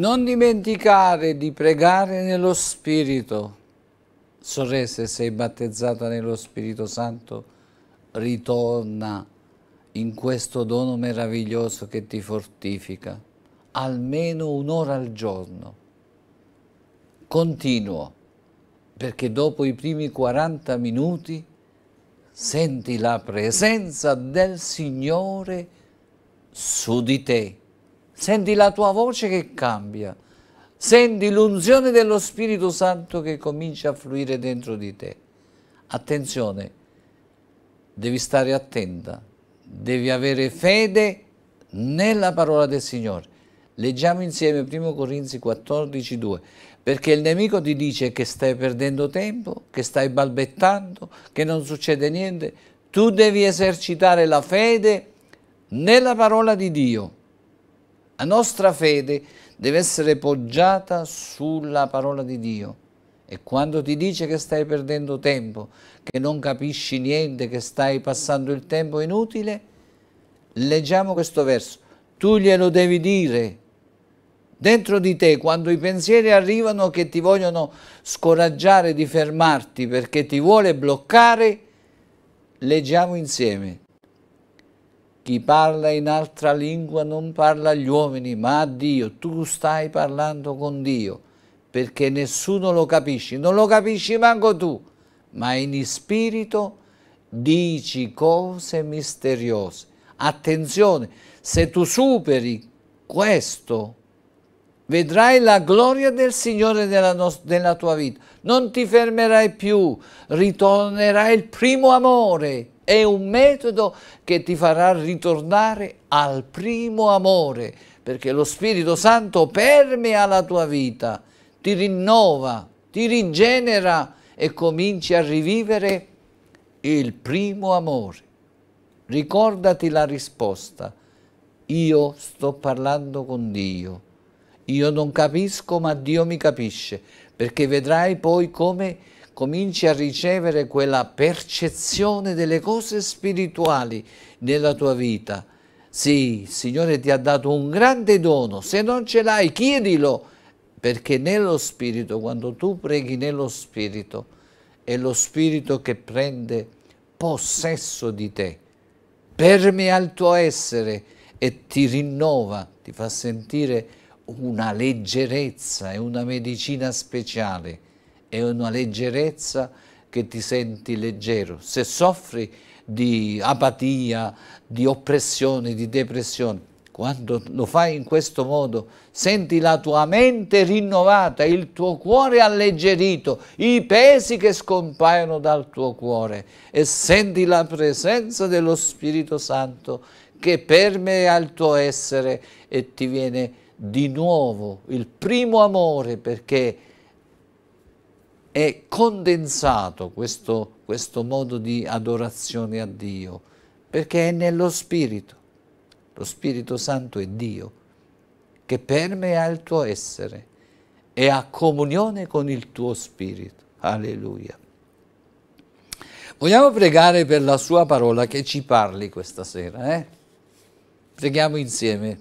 Non dimenticare di pregare nello Spirito. Sorelle, se sei battezzata nello Spirito Santo, ritorna in questo dono meraviglioso che ti fortifica, almeno un'ora al giorno. Continuo, perché dopo i primi 40 minuti senti la presenza del Signore su di te senti la tua voce che cambia, senti l'unzione dello Spirito Santo che comincia a fluire dentro di te. Attenzione, devi stare attenta, devi avere fede nella parola del Signore. Leggiamo insieme 1 Corinzi 14, 2. Perché il nemico ti dice che stai perdendo tempo, che stai balbettando, che non succede niente. Tu devi esercitare la fede nella parola di Dio. La nostra fede deve essere poggiata sulla parola di Dio. E quando ti dice che stai perdendo tempo, che non capisci niente, che stai passando il tempo inutile, leggiamo questo verso. Tu glielo devi dire dentro di te, quando i pensieri arrivano che ti vogliono scoraggiare di fermarti perché ti vuole bloccare, leggiamo insieme. Chi parla in altra lingua non parla agli uomini, ma a Dio. Tu stai parlando con Dio, perché nessuno lo capisce. Non lo capisci manco tu, ma in spirito dici cose misteriose. Attenzione, se tu superi questo, vedrai la gloria del Signore nella, nella tua vita. Non ti fermerai più, ritornerai il primo amore è un metodo che ti farà ritornare al primo amore, perché lo Spirito Santo permea la tua vita, ti rinnova, ti rigenera e cominci a rivivere il primo amore. Ricordati la risposta, io sto parlando con Dio, io non capisco ma Dio mi capisce, perché vedrai poi come cominci a ricevere quella percezione delle cose spirituali nella tua vita. Sì, il Signore ti ha dato un grande dono, se non ce l'hai chiedilo, perché nello Spirito, quando tu preghi nello Spirito, è lo Spirito che prende possesso di te, permea il tuo essere e ti rinnova, ti fa sentire una leggerezza e una medicina speciale è una leggerezza che ti senti leggero. Se soffri di apatia, di oppressione, di depressione, quando lo fai in questo modo, senti la tua mente rinnovata, il tuo cuore alleggerito, i pesi che scompaiono dal tuo cuore e senti la presenza dello Spirito Santo che permea il tuo essere e ti viene di nuovo il primo amore perché è condensato questo, questo modo di adorazione a Dio, perché è nello Spirito. Lo Spirito Santo è Dio, che permea il tuo essere e ha comunione con il tuo Spirito. Alleluia. Vogliamo pregare per la sua parola che ci parli questa sera, eh? Preghiamo insieme,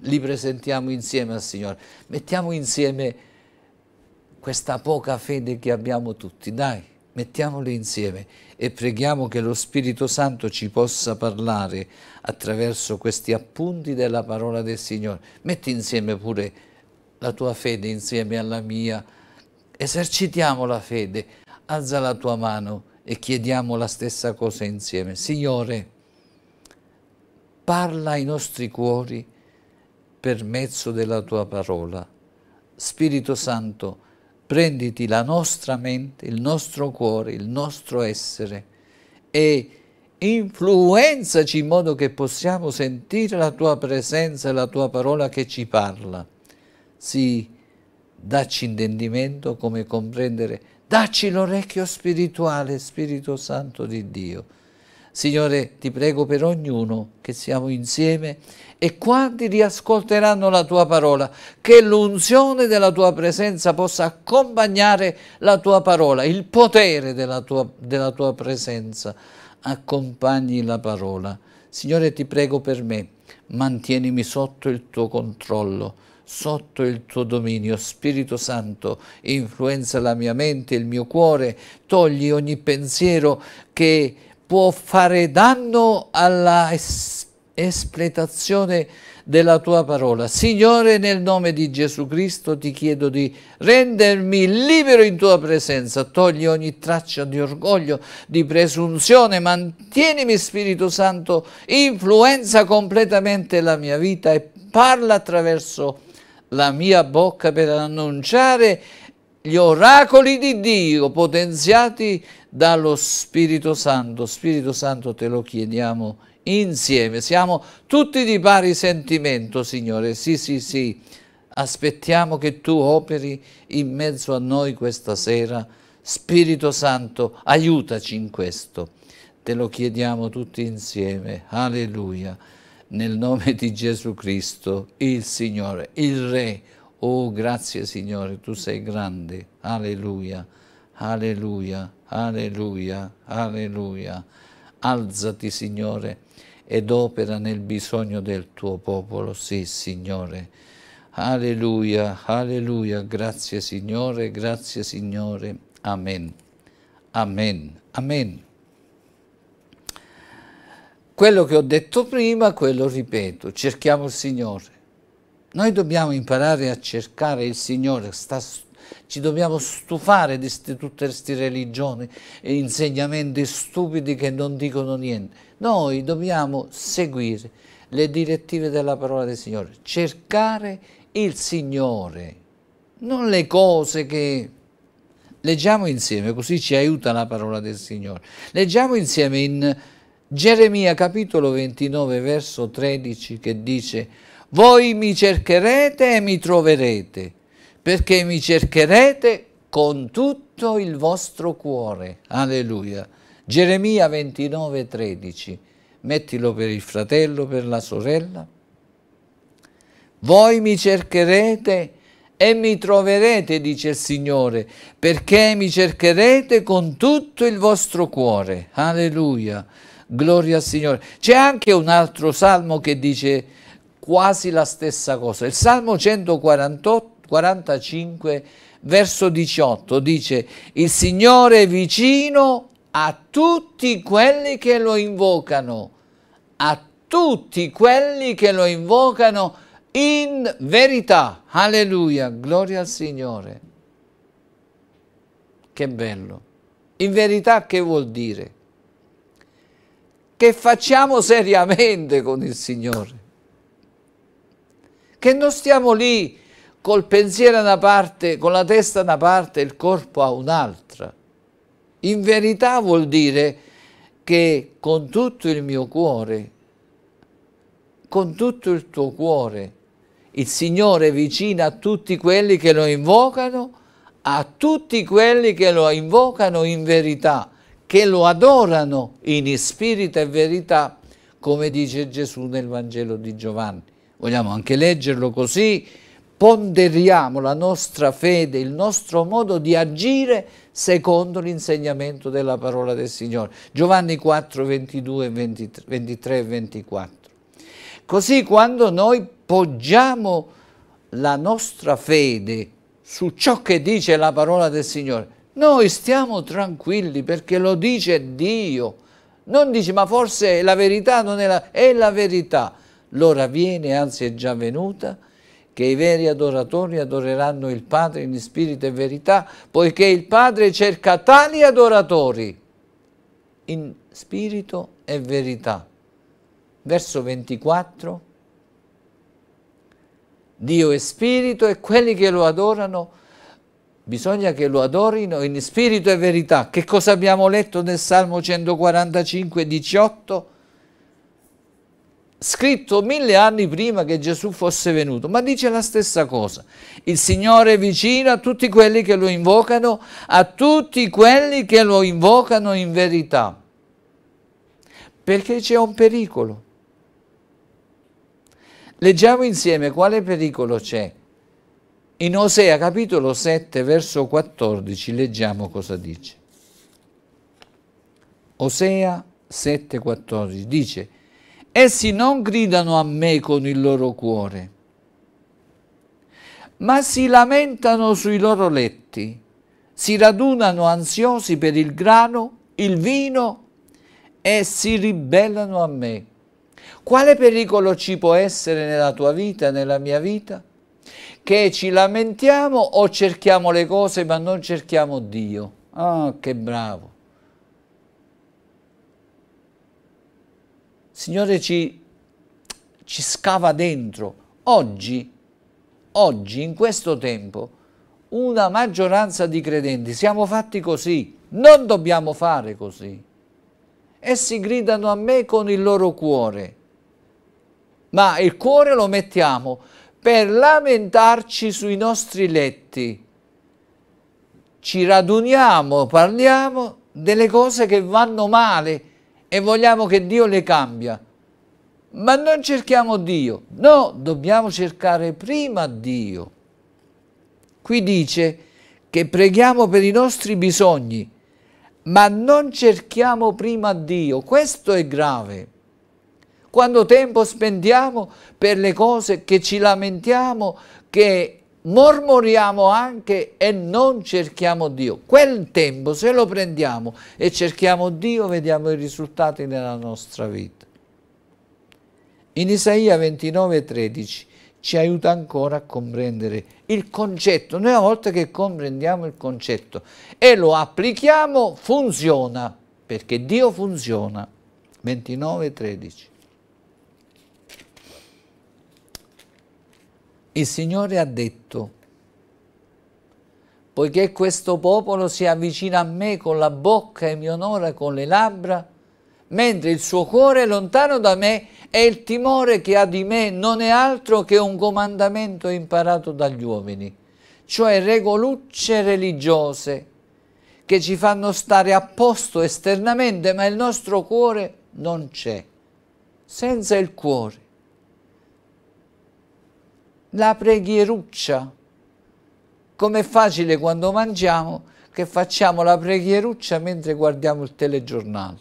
li presentiamo insieme al Signore, mettiamo insieme questa poca fede che abbiamo tutti. Dai, mettiamole insieme e preghiamo che lo Spirito Santo ci possa parlare attraverso questi appunti della parola del Signore. Metti insieme pure la tua fede insieme alla mia. Esercitiamo la fede. Alza la tua mano e chiediamo la stessa cosa insieme. Signore, parla ai nostri cuori per mezzo della tua parola. Spirito Santo, prenditi la nostra mente, il nostro cuore, il nostro essere e influenzaci in modo che possiamo sentire la tua presenza e la tua parola che ci parla. Sì, dacci intendimento come comprendere, dacci l'orecchio spirituale, Spirito Santo di Dio Signore, ti prego per ognuno che siamo insieme e quanti riascolteranno la tua parola, che l'unzione della tua presenza possa accompagnare la tua parola, il potere della tua, della tua presenza accompagni la parola. Signore, ti prego per me, mantienimi sotto il tuo controllo, sotto il tuo dominio. Spirito Santo, influenza la mia mente, il mio cuore, togli ogni pensiero che può fare danno alla espletazione della tua parola. Signore, nel nome di Gesù Cristo ti chiedo di rendermi libero in tua presenza, togli ogni traccia di orgoglio, di presunzione, mantienimi Spirito Santo, influenza completamente la mia vita e parla attraverso la mia bocca per annunciare gli oracoli di Dio potenziati dallo Spirito Santo. Spirito Santo te lo chiediamo insieme, siamo tutti di pari sentimento, Signore, sì, sì, sì. Aspettiamo che tu operi in mezzo a noi questa sera. Spirito Santo, aiutaci in questo. Te lo chiediamo tutti insieme. Alleluia. Nel nome di Gesù Cristo, il Signore, il Re, Oh, grazie Signore, tu sei grande. Alleluia, alleluia, alleluia, alleluia. Alzati, Signore, ed opera nel bisogno del tuo popolo. Sì, Signore. Alleluia, alleluia, grazie Signore, grazie Signore. Amen. Amen. Amen. Quello che ho detto prima, quello ripeto. Cerchiamo il Signore noi dobbiamo imparare a cercare il Signore, sta, ci dobbiamo stufare di tutte queste religioni e insegnamenti stupidi che non dicono niente. Noi dobbiamo seguire le direttive della parola del Signore, cercare il Signore, non le cose che Leggiamo insieme, così ci aiuta la parola del Signore. Leggiamo insieme in Geremia capitolo 29 verso 13 che dice voi mi cercherete e mi troverete, perché mi cercherete con tutto il vostro cuore. Alleluia. Geremia 29, 13. Mettilo per il fratello, per la sorella. Voi mi cercherete e mi troverete, dice il Signore, perché mi cercherete con tutto il vostro cuore. Alleluia. Gloria al Signore. C'è anche un altro salmo che dice quasi la stessa cosa. Il Salmo 145 verso 18 dice il Signore è vicino a tutti quelli che lo invocano, a tutti quelli che lo invocano in verità. Alleluia, gloria al Signore. Che bello. In verità che vuol dire? Che facciamo seriamente con il Signore che non stiamo lì col pensiero da una parte, con la testa da una parte e il corpo a un'altra. In verità vuol dire che con tutto il mio cuore, con tutto il tuo cuore, il Signore è vicino a tutti quelli che lo invocano, a tutti quelli che lo invocano in verità, che lo adorano in spirito e verità, come dice Gesù nel Vangelo di Giovanni vogliamo anche leggerlo così, ponderiamo la nostra fede, il nostro modo di agire secondo l'insegnamento della parola del Signore. Giovanni 4, 22, 23, 23 e 24. Così quando noi poggiamo la nostra fede su ciò che dice la parola del Signore, noi stiamo tranquilli perché lo dice Dio. Non dice ma forse la verità non è la... è la verità. L'ora viene, anzi è già venuta, che i veri adoratori adoreranno il Padre in spirito e verità, poiché il Padre cerca tali adoratori in spirito e verità. Verso 24. Dio è spirito e quelli che lo adorano bisogna che lo adorino in spirito e verità. Che cosa abbiamo letto nel Salmo 145, 18? scritto mille anni prima che Gesù fosse venuto, ma dice la stessa cosa. Il Signore è vicino a tutti quelli che lo invocano, a tutti quelli che lo invocano in verità, perché c'è un pericolo. Leggiamo insieme quale pericolo c'è. In Osea capitolo 7 verso 14 leggiamo cosa dice. Osea 7 14 dice Essi non gridano a me con il loro cuore, ma si lamentano sui loro letti, si radunano ansiosi per il grano, il vino e si ribellano a me. Quale pericolo ci può essere nella tua vita, nella mia vita? Che ci lamentiamo o cerchiamo le cose ma non cerchiamo Dio. Ah, che bravo! Signore ci, ci scava dentro. Oggi, oggi, in questo tempo, una maggioranza di credenti, siamo fatti così, non dobbiamo fare così. Essi gridano a me con il loro cuore, ma il cuore lo mettiamo per lamentarci sui nostri letti. Ci raduniamo, parliamo delle cose che vanno male, e vogliamo che Dio le cambia. Ma non cerchiamo Dio, no, dobbiamo cercare prima Dio. Qui dice che preghiamo per i nostri bisogni, ma non cerchiamo prima Dio, questo è grave. Quando tempo spendiamo per le cose che ci lamentiamo, che mormoriamo anche e non cerchiamo Dio. Quel tempo se lo prendiamo e cerchiamo Dio vediamo i risultati nella nostra vita. In Isaia 29,13 ci aiuta ancora a comprendere il concetto. Noi una volta che comprendiamo il concetto e lo applichiamo funziona, perché Dio funziona. 29,13 Il Signore ha detto, poiché questo popolo si avvicina a me con la bocca e mi onora con le labbra, mentre il suo cuore è lontano da me e il timore che ha di me non è altro che un comandamento imparato dagli uomini, cioè regolucce religiose che ci fanno stare a posto esternamente, ma il nostro cuore non c'è. Senza il cuore la preghieruccia. Com'è facile quando mangiamo che facciamo la preghieruccia mentre guardiamo il telegiornale.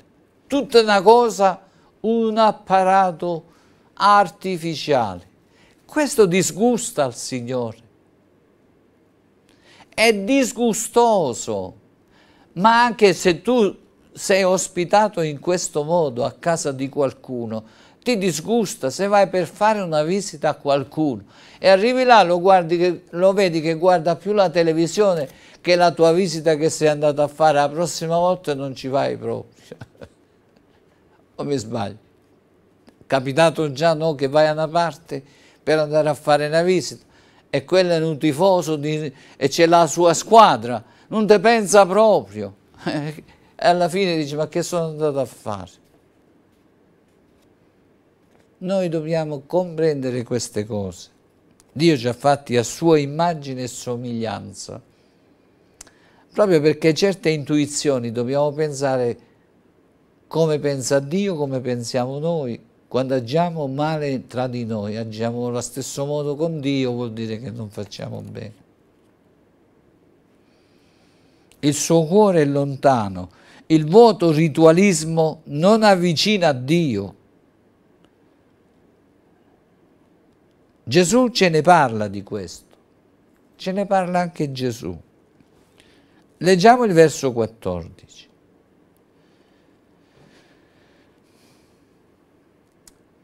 Tutta una cosa, un apparato artificiale. Questo disgusta il Signore. È disgustoso, ma anche se tu sei ospitato in questo modo a casa di qualcuno, ti disgusta se vai per fare una visita a qualcuno e arrivi là, lo, che, lo vedi che guarda più la televisione che la tua visita che sei andato a fare la prossima volta e non ci vai proprio. o mi sbaglio? Capitato già no, che vai a una parte per andare a fare una visita e quello è un tifoso di, e c'è la sua squadra, non te pensa proprio. e alla fine dici ma che sono andato a fare? Noi dobbiamo comprendere queste cose. Dio ci ha fatti a sua immagine e somiglianza. Proprio perché certe intuizioni dobbiamo pensare come pensa Dio, come pensiamo noi. Quando agiamo male tra di noi, agiamo allo stesso modo con Dio, vuol dire che non facciamo bene. Il suo cuore è lontano, il vuoto ritualismo non avvicina a Dio. Gesù ce ne parla di questo, ce ne parla anche Gesù. Leggiamo il verso 14.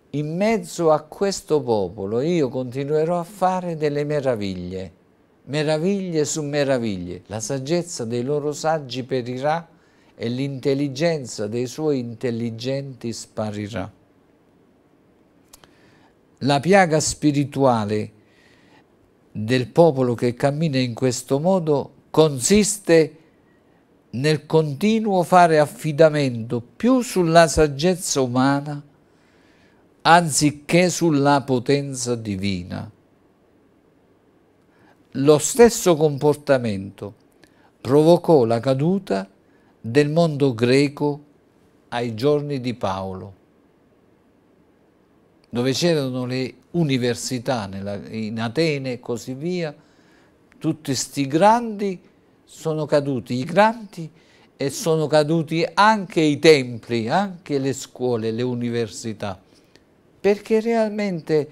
In mezzo a questo popolo io continuerò a fare delle meraviglie, meraviglie su meraviglie. La saggezza dei loro saggi perirà e l'intelligenza dei suoi intelligenti sparirà la piaga spirituale del popolo che cammina in questo modo consiste nel continuo fare affidamento più sulla saggezza umana anziché sulla potenza divina. Lo stesso comportamento provocò la caduta del mondo greco ai giorni di Paolo dove c'erano le università nella, in Atene e così via, tutti questi grandi sono caduti, i grandi e sono caduti anche i templi, anche le scuole, le università, perché realmente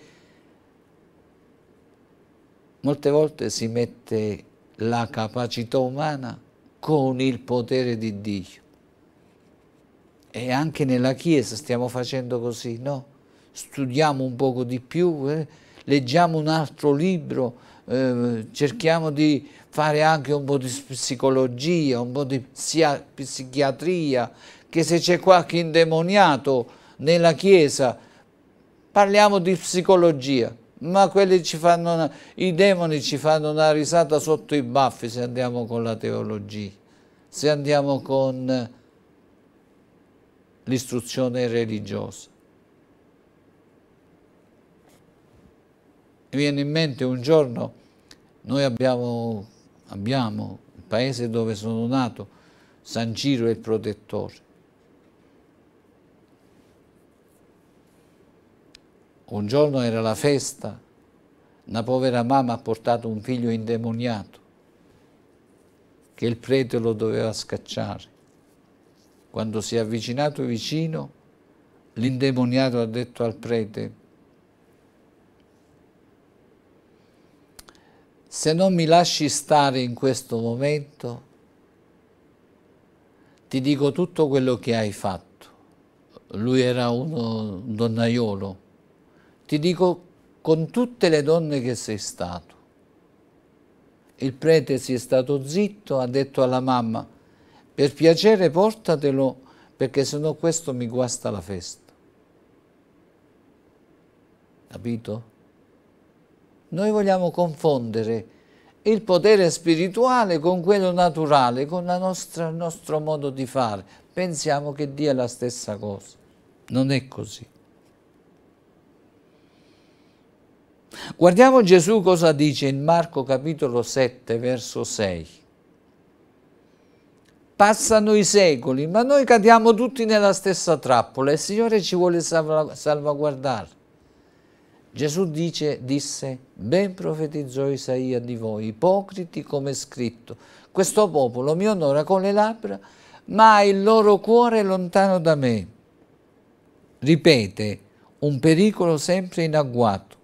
molte volte si mette la capacità umana con il potere di Dio. E anche nella Chiesa stiamo facendo così, no? studiamo un poco di più, eh, leggiamo un altro libro, eh, cerchiamo di fare anche un po' di psicologia, un po' di psichiatria, che se c'è qualche indemoniato nella Chiesa, parliamo di psicologia, ma quelli ci fanno una, i demoni ci fanno una risata sotto i baffi se andiamo con la teologia, se andiamo con eh, l'istruzione religiosa. Mi viene in mente un giorno, noi abbiamo, abbiamo il paese dove sono nato, San Ciro è il protettore. Un giorno era la festa, una povera mamma ha portato un figlio indemoniato che il prete lo doveva scacciare. Quando si è avvicinato vicino, l'indemoniato ha detto al prete, se non mi lasci stare in questo momento, ti dico tutto quello che hai fatto. Lui era uno donnaiolo. Ti dico con tutte le donne che sei stato. Il prete si è stato zitto, ha detto alla mamma, per piacere portatelo, perché se no questo mi guasta la festa. Capito? Noi vogliamo confondere il potere spirituale con quello naturale, con nostra, il nostro modo di fare. Pensiamo che Dio è la stessa cosa. Non è così. Guardiamo Gesù cosa dice in Marco capitolo 7 verso 6. Passano i secoli, ma noi cadiamo tutti nella stessa trappola e il Signore ci vuole salvaguardare. Gesù dice, disse, ben profetizzò Isaia di voi, ipocriti come è scritto, questo popolo mi onora con le labbra, ma il loro cuore è lontano da me. Ripete, un pericolo sempre in agguato.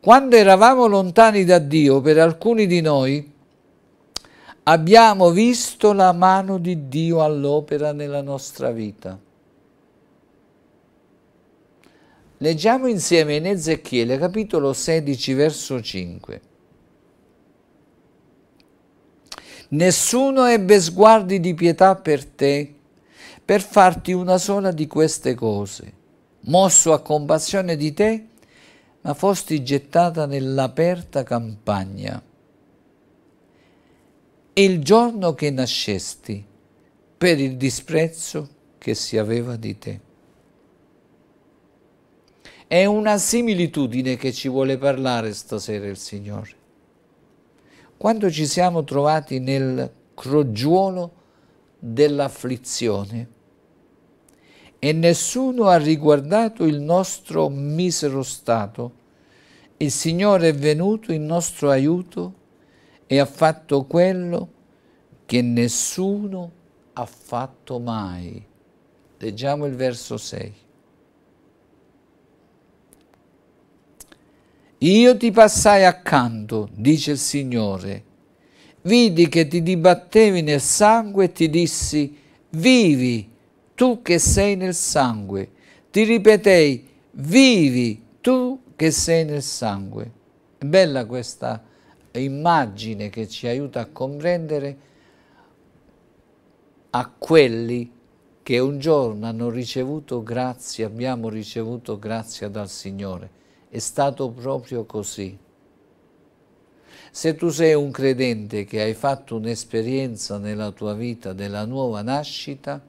Quando eravamo lontani da Dio, per alcuni di noi, abbiamo visto la mano di Dio all'opera nella nostra vita. Leggiamo insieme in Ezechiele capitolo 16 verso 5. Nessuno ebbe sguardi di pietà per te, per farti una sola di queste cose. Mosso a compassione di te, ma fosti gettata nell'aperta campagna. Il giorno che nascesti, per il disprezzo che si aveva di te. È una similitudine che ci vuole parlare stasera il Signore. Quando ci siamo trovati nel crogiuolo dell'afflizione e nessuno ha riguardato il nostro misero stato, il Signore è venuto in nostro aiuto e ha fatto quello che nessuno ha fatto mai. Leggiamo il verso 6. Io ti passai accanto, dice il Signore, vidi che ti dibattevi nel sangue e ti dissi, vivi, tu che sei nel sangue. Ti ripetei, vivi, tu che sei nel sangue. È bella questa immagine che ci aiuta a comprendere a quelli che un giorno hanno ricevuto grazie, abbiamo ricevuto grazia dal Signore è stato proprio così. Se tu sei un credente che hai fatto un'esperienza nella tua vita della nuova nascita,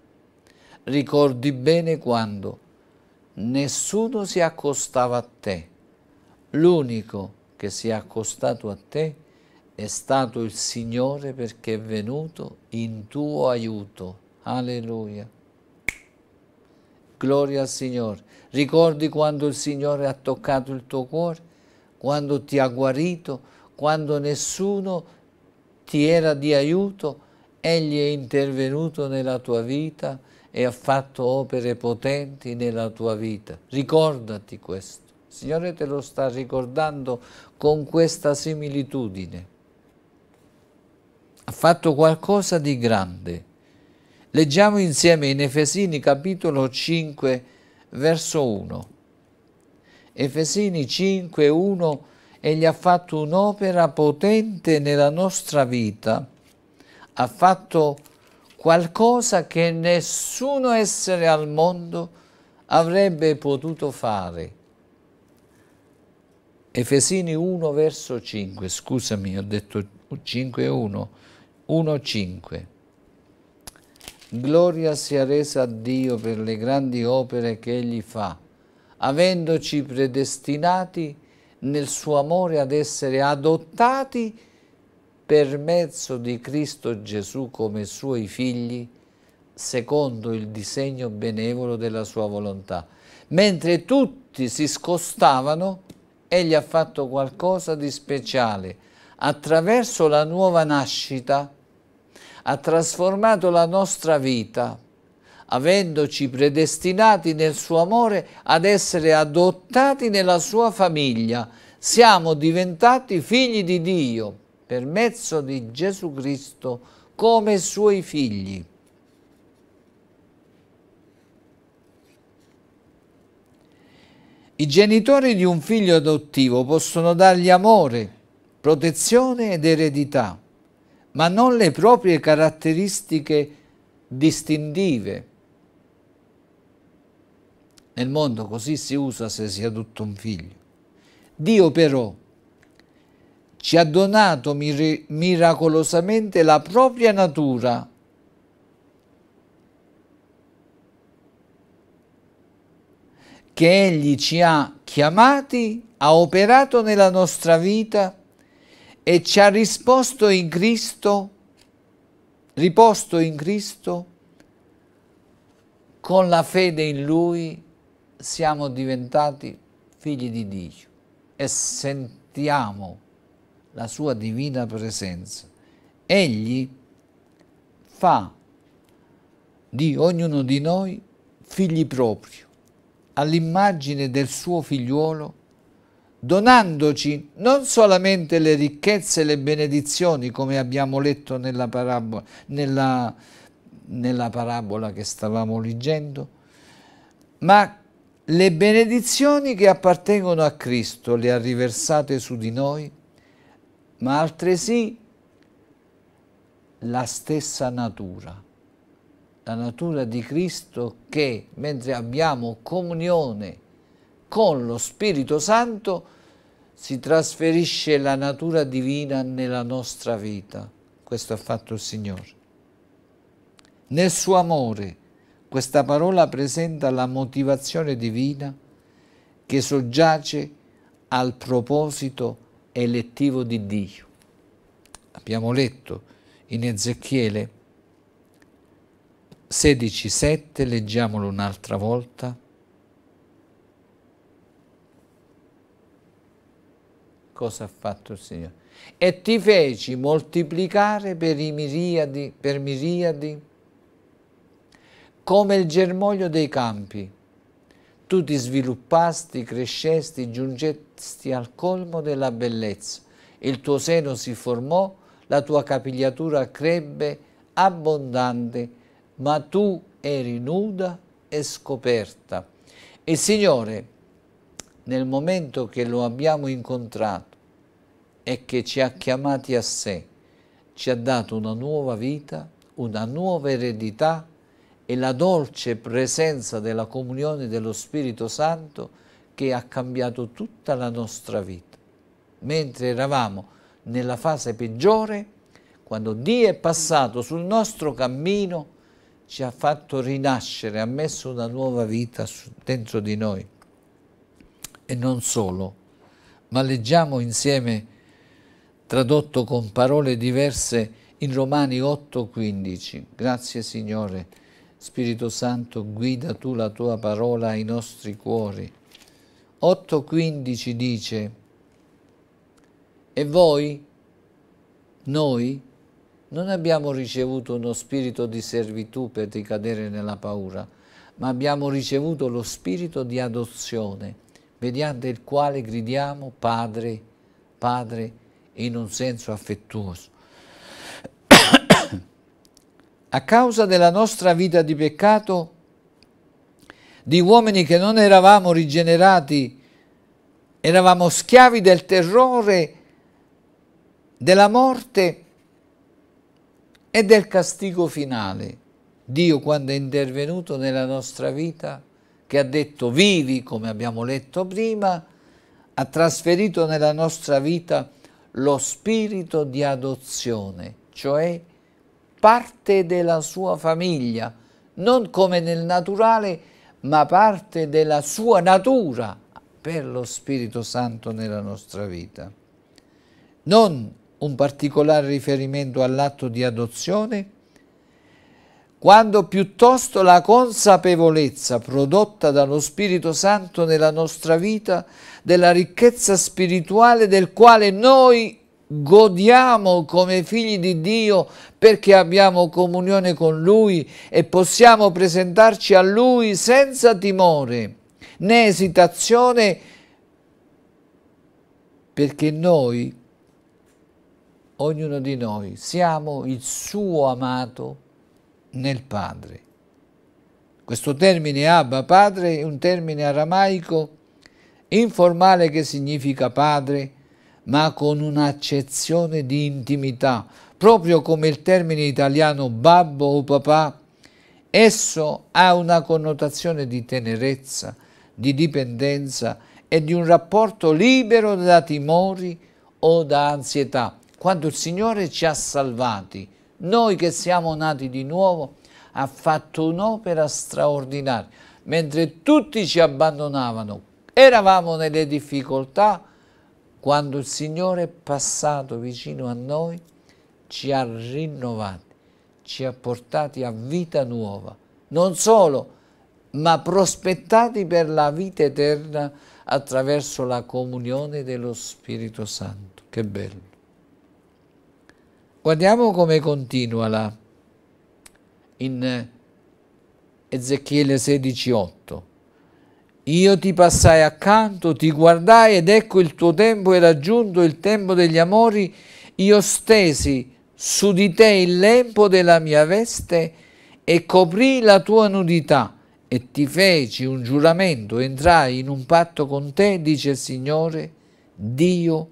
ricordi bene quando nessuno si accostava a te. L'unico che si è accostato a te è stato il Signore perché è venuto in tuo aiuto. Alleluia. Gloria al Signore. Ricordi quando il Signore ha toccato il tuo cuore, quando ti ha guarito, quando nessuno ti era di aiuto, Egli è intervenuto nella tua vita e ha fatto opere potenti nella tua vita. Ricordati questo. Il Signore te lo sta ricordando con questa similitudine. Ha fatto qualcosa di grande. Leggiamo insieme in Efesini capitolo 5, verso 1. Efesini 5, 1 Egli ha fatto un'opera potente nella nostra vita, ha fatto qualcosa che nessuno essere al mondo avrebbe potuto fare. Efesini 1 verso 5, scusami ho detto 5 1, 1 5. Gloria sia resa a Dio per le grandi opere che Egli fa, avendoci predestinati nel suo amore ad essere adottati per mezzo di Cristo Gesù come Suoi figli, secondo il disegno benevolo della Sua volontà. Mentre tutti si scostavano, Egli ha fatto qualcosa di speciale. Attraverso la nuova nascita, ha trasformato la nostra vita, avendoci predestinati nel suo amore ad essere adottati nella sua famiglia. Siamo diventati figli di Dio per mezzo di Gesù Cristo come suoi figli. I genitori di un figlio adottivo possono dargli amore, protezione ed eredità ma non le proprie caratteristiche distintive. Nel mondo così si usa se si tutto un figlio. Dio però ci ha donato mir miracolosamente la propria natura. che Egli ci ha chiamati, ha operato nella nostra vita e ci ha risposto in Cristo, riposto in Cristo, con la fede in Lui siamo diventati figli di Dio e sentiamo la sua divina presenza. Egli fa di ognuno di noi figli propri, all'immagine del suo figliuolo donandoci non solamente le ricchezze e le benedizioni, come abbiamo letto nella parabola, nella, nella parabola che stavamo leggendo, ma le benedizioni che appartengono a Cristo le ha riversate su di noi, ma altresì la stessa natura, la natura di Cristo che mentre abbiamo comunione con lo Spirito Santo si trasferisce la natura divina nella nostra vita. Questo ha fatto il Signore. Nel suo amore questa parola presenta la motivazione divina che soggiace al proposito elettivo di Dio. Abbiamo letto in Ezechiele 16,7, leggiamolo un'altra volta. cosa ha fatto il Signore. E ti feci moltiplicare per miriadi, per miriadi, come il germoglio dei campi. Tu ti sviluppasti, crescesti, giungesti al colmo della bellezza. Il tuo seno si formò, la tua capigliatura crebbe abbondante, ma tu eri nuda e scoperta. E Signore, nel momento che lo abbiamo incontrato, e che ci ha chiamati a sé, ci ha dato una nuova vita, una nuova eredità e la dolce presenza della comunione dello Spirito Santo che ha cambiato tutta la nostra vita. Mentre eravamo nella fase peggiore, quando Dio è passato sul nostro cammino, ci ha fatto rinascere, ha messo una nuova vita dentro di noi. E non solo, ma leggiamo insieme tradotto con parole diverse in Romani 8:15. Grazie Signore, Spirito Santo, guida tu la tua parola ai nostri cuori. 8:15 dice, e voi, noi, non abbiamo ricevuto uno spirito di servitù per ricadere nella paura, ma abbiamo ricevuto lo spirito di adozione, mediante il quale gridiamo Padre, Padre, Padre in un senso affettuoso. A causa della nostra vita di peccato, di uomini che non eravamo rigenerati, eravamo schiavi del terrore, della morte e del castigo finale. Dio quando è intervenuto nella nostra vita, che ha detto vivi, come abbiamo letto prima, ha trasferito nella nostra vita lo spirito di adozione, cioè parte della sua famiglia, non come nel naturale, ma parte della sua natura per lo Spirito Santo nella nostra vita. Non un particolare riferimento all'atto di adozione, quando piuttosto la consapevolezza prodotta dallo Spirito Santo nella nostra vita della ricchezza spirituale del quale noi godiamo come figli di Dio perché abbiamo comunione con Lui e possiamo presentarci a Lui senza timore né esitazione perché noi, ognuno di noi, siamo il suo amato nel Padre. Questo termine Abba Padre è un termine aramaico informale che significa padre, ma con un'accezione di intimità, proprio come il termine italiano babbo o papà, esso ha una connotazione di tenerezza, di dipendenza e di un rapporto libero da timori o da ansietà. Quando il Signore ci ha salvati, noi che siamo nati di nuovo ha fatto un'opera straordinaria. Mentre tutti ci abbandonavano, eravamo nelle difficoltà, quando il Signore è passato vicino a noi, ci ha rinnovati, ci ha portati a vita nuova. Non solo, ma prospettati per la vita eterna attraverso la comunione dello Spirito Santo. Che bello! Guardiamo come continua la, in eh, Ezechiele 16,8. Io ti passai accanto, ti guardai ed ecco il tuo tempo è raggiunto, il tempo degli amori. Io stesi su di te il lembo della mia veste e coprì la tua nudità e ti feci un giuramento, entrai in un patto con te, dice il Signore, Dio,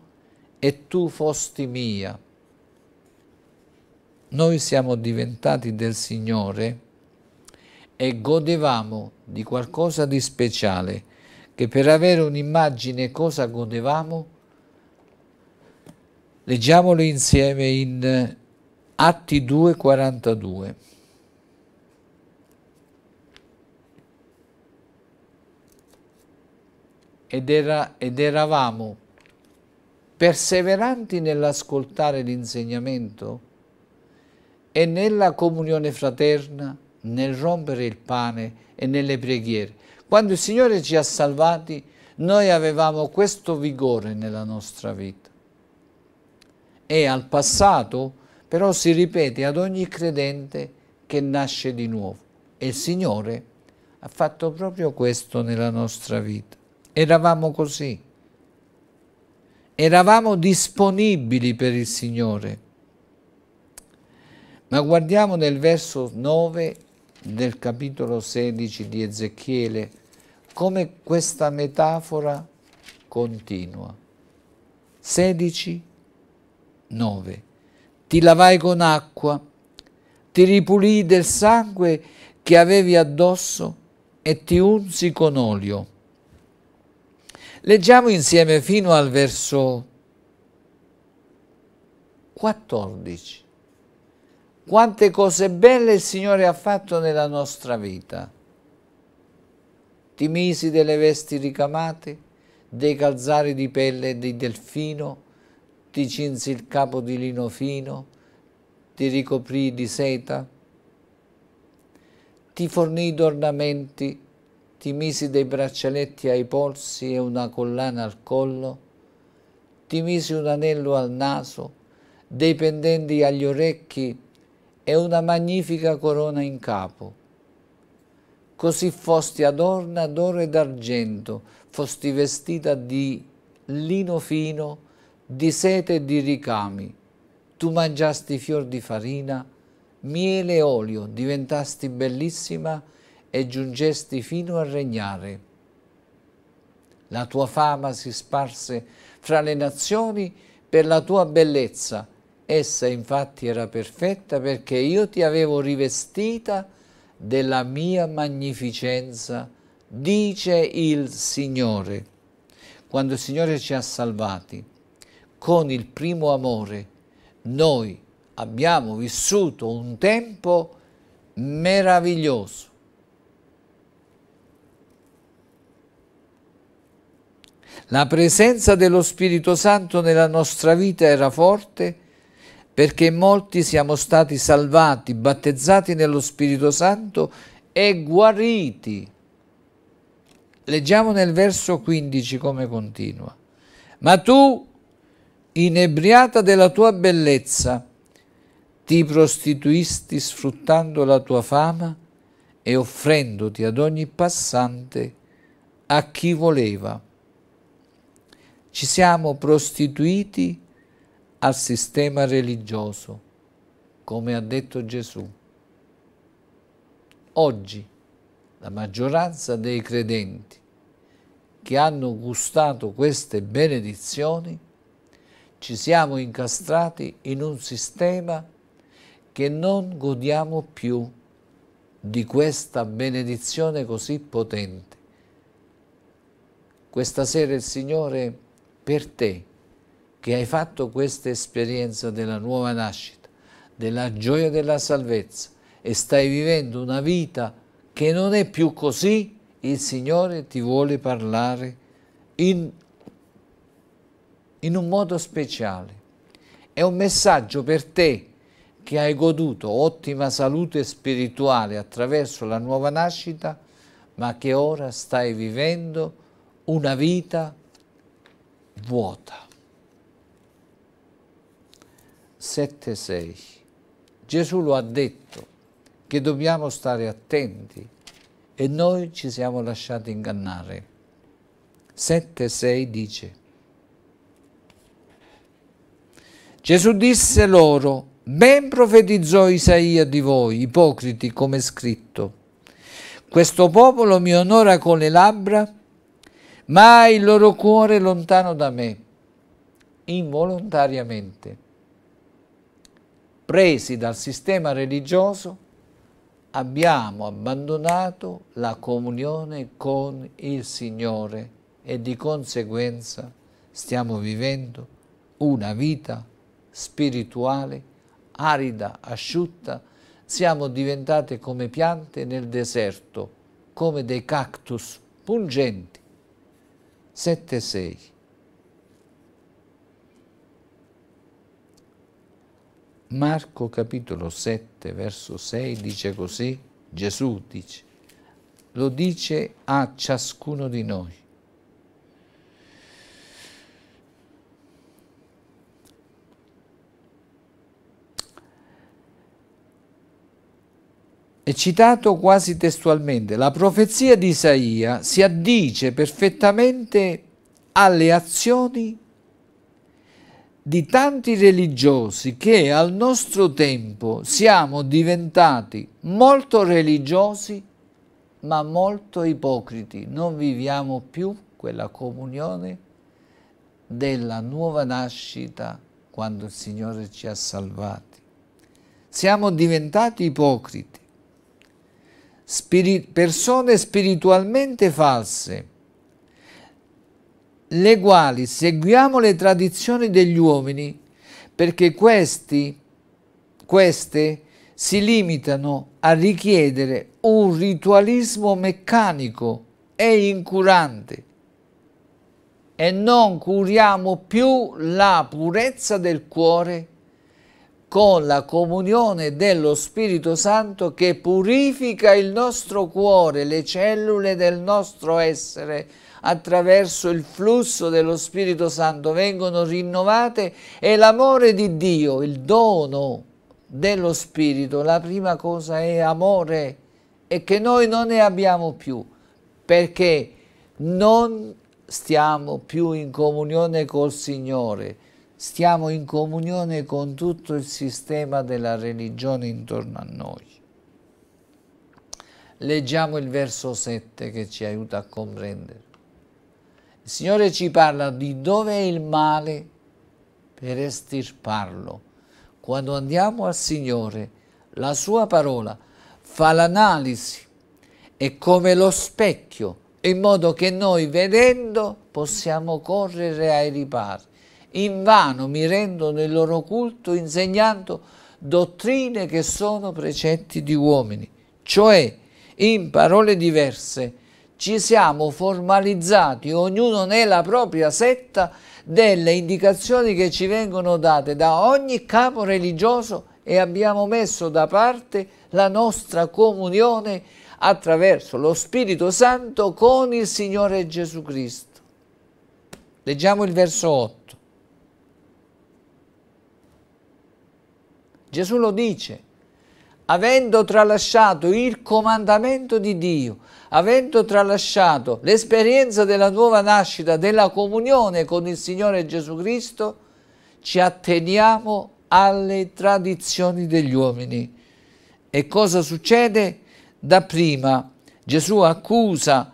e tu fosti mia noi siamo diventati del Signore e godevamo di qualcosa di speciale, che per avere un'immagine cosa godevamo? Leggiamolo insieme in Atti 2,42. Ed, era, ed eravamo perseveranti nell'ascoltare l'insegnamento e nella comunione fraterna, nel rompere il pane e nelle preghiere. Quando il Signore ci ha salvati, noi avevamo questo vigore nella nostra vita. E al passato però si ripete ad ogni credente che nasce di nuovo. E il Signore ha fatto proprio questo nella nostra vita. Eravamo così. Eravamo disponibili per il Signore ma guardiamo nel verso 9 del capitolo 16 di Ezechiele come questa metafora continua. 16, 9. Ti lavai con acqua, ti ripulii del sangue che avevi addosso e ti unsi con olio. Leggiamo insieme fino al verso 14 quante cose belle il Signore ha fatto nella nostra vita. Ti misi delle vesti ricamate, dei calzari di pelle di delfino, ti cinsi il capo di lino fino, ti ricoprì di seta, ti fornì d'ornamenti, ti misi dei braccialetti ai polsi e una collana al collo, ti misi un anello al naso, dei pendenti agli orecchi, e una magnifica corona in capo. Così fosti adorna d'oro e d'argento, fosti vestita di lino fino, di sete e di ricami. Tu mangiasti fior di farina, miele e olio, diventasti bellissima e giungesti fino a regnare. La tua fama si sparse fra le nazioni per la tua bellezza, Essa infatti era perfetta perché io ti avevo rivestita della mia magnificenza, dice il Signore. Quando il Signore ci ha salvati con il primo amore, noi abbiamo vissuto un tempo meraviglioso. La presenza dello Spirito Santo nella nostra vita era forte perché molti siamo stati salvati, battezzati nello Spirito Santo e guariti. Leggiamo nel verso 15 come continua. Ma tu, inebriata della tua bellezza, ti prostituisti sfruttando la tua fama e offrendoti ad ogni passante a chi voleva. Ci siamo prostituiti al sistema religioso, come ha detto Gesù. Oggi la maggioranza dei credenti che hanno gustato queste benedizioni ci siamo incastrati in un sistema che non godiamo più di questa benedizione così potente. Questa sera il Signore per te che hai fatto questa esperienza della nuova nascita, della gioia della salvezza e stai vivendo una vita che non è più così, il Signore ti vuole parlare in, in un modo speciale. È un messaggio per te che hai goduto ottima salute spirituale attraverso la nuova nascita, ma che ora stai vivendo una vita vuota. 7,6. Gesù lo ha detto che dobbiamo stare attenti e noi ci siamo lasciati ingannare. 7,6 dice, Gesù disse loro, ben profetizzò Isaia di voi, ipocriti, come scritto, questo popolo mi onora con le labbra, ma ha il loro cuore lontano da me, involontariamente presi dal sistema religioso, abbiamo abbandonato la comunione con il Signore e di conseguenza stiamo vivendo una vita spirituale arida, asciutta, siamo diventate come piante nel deserto, come dei cactus pungenti. 7-6 Marco capitolo 7 verso 6 dice così, Gesù dice, lo dice a ciascuno di noi. È citato quasi testualmente, la profezia di Isaia si addice perfettamente alle azioni di tanti religiosi che al nostro tempo siamo diventati molto religiosi ma molto ipocriti, non viviamo più quella comunione della nuova nascita quando il Signore ci ha salvati. Siamo diventati ipocriti, Spiri persone spiritualmente false, le quali seguiamo le tradizioni degli uomini, perché questi, queste si limitano a richiedere un ritualismo meccanico e incurante e non curiamo più la purezza del cuore con la comunione dello Spirito Santo che purifica il nostro cuore, le cellule del nostro essere attraverso il flusso dello Spirito Santo vengono rinnovate e l'amore di Dio, il dono dello Spirito, la prima cosa è amore e che noi non ne abbiamo più perché non stiamo più in comunione col Signore, stiamo in comunione con tutto il sistema della religione intorno a noi. Leggiamo il verso 7 che ci aiuta a comprendere. Il Signore ci parla di dove è il male per estirparlo. Quando andiamo al Signore, la sua parola fa l'analisi, è come lo specchio, in modo che noi vedendo possiamo correre ai ripari. In vano mi rendo nel loro culto insegnando dottrine che sono precetti di uomini, cioè in parole diverse ci siamo formalizzati, ognuno nella propria setta, delle indicazioni che ci vengono date da ogni capo religioso e abbiamo messo da parte la nostra comunione attraverso lo Spirito Santo con il Signore Gesù Cristo. Leggiamo il verso 8. Gesù lo dice, avendo tralasciato il comandamento di Dio, avendo tralasciato l'esperienza della nuova nascita, della comunione con il Signore Gesù Cristo, ci atteniamo alle tradizioni degli uomini. E cosa succede? Da prima Gesù accusa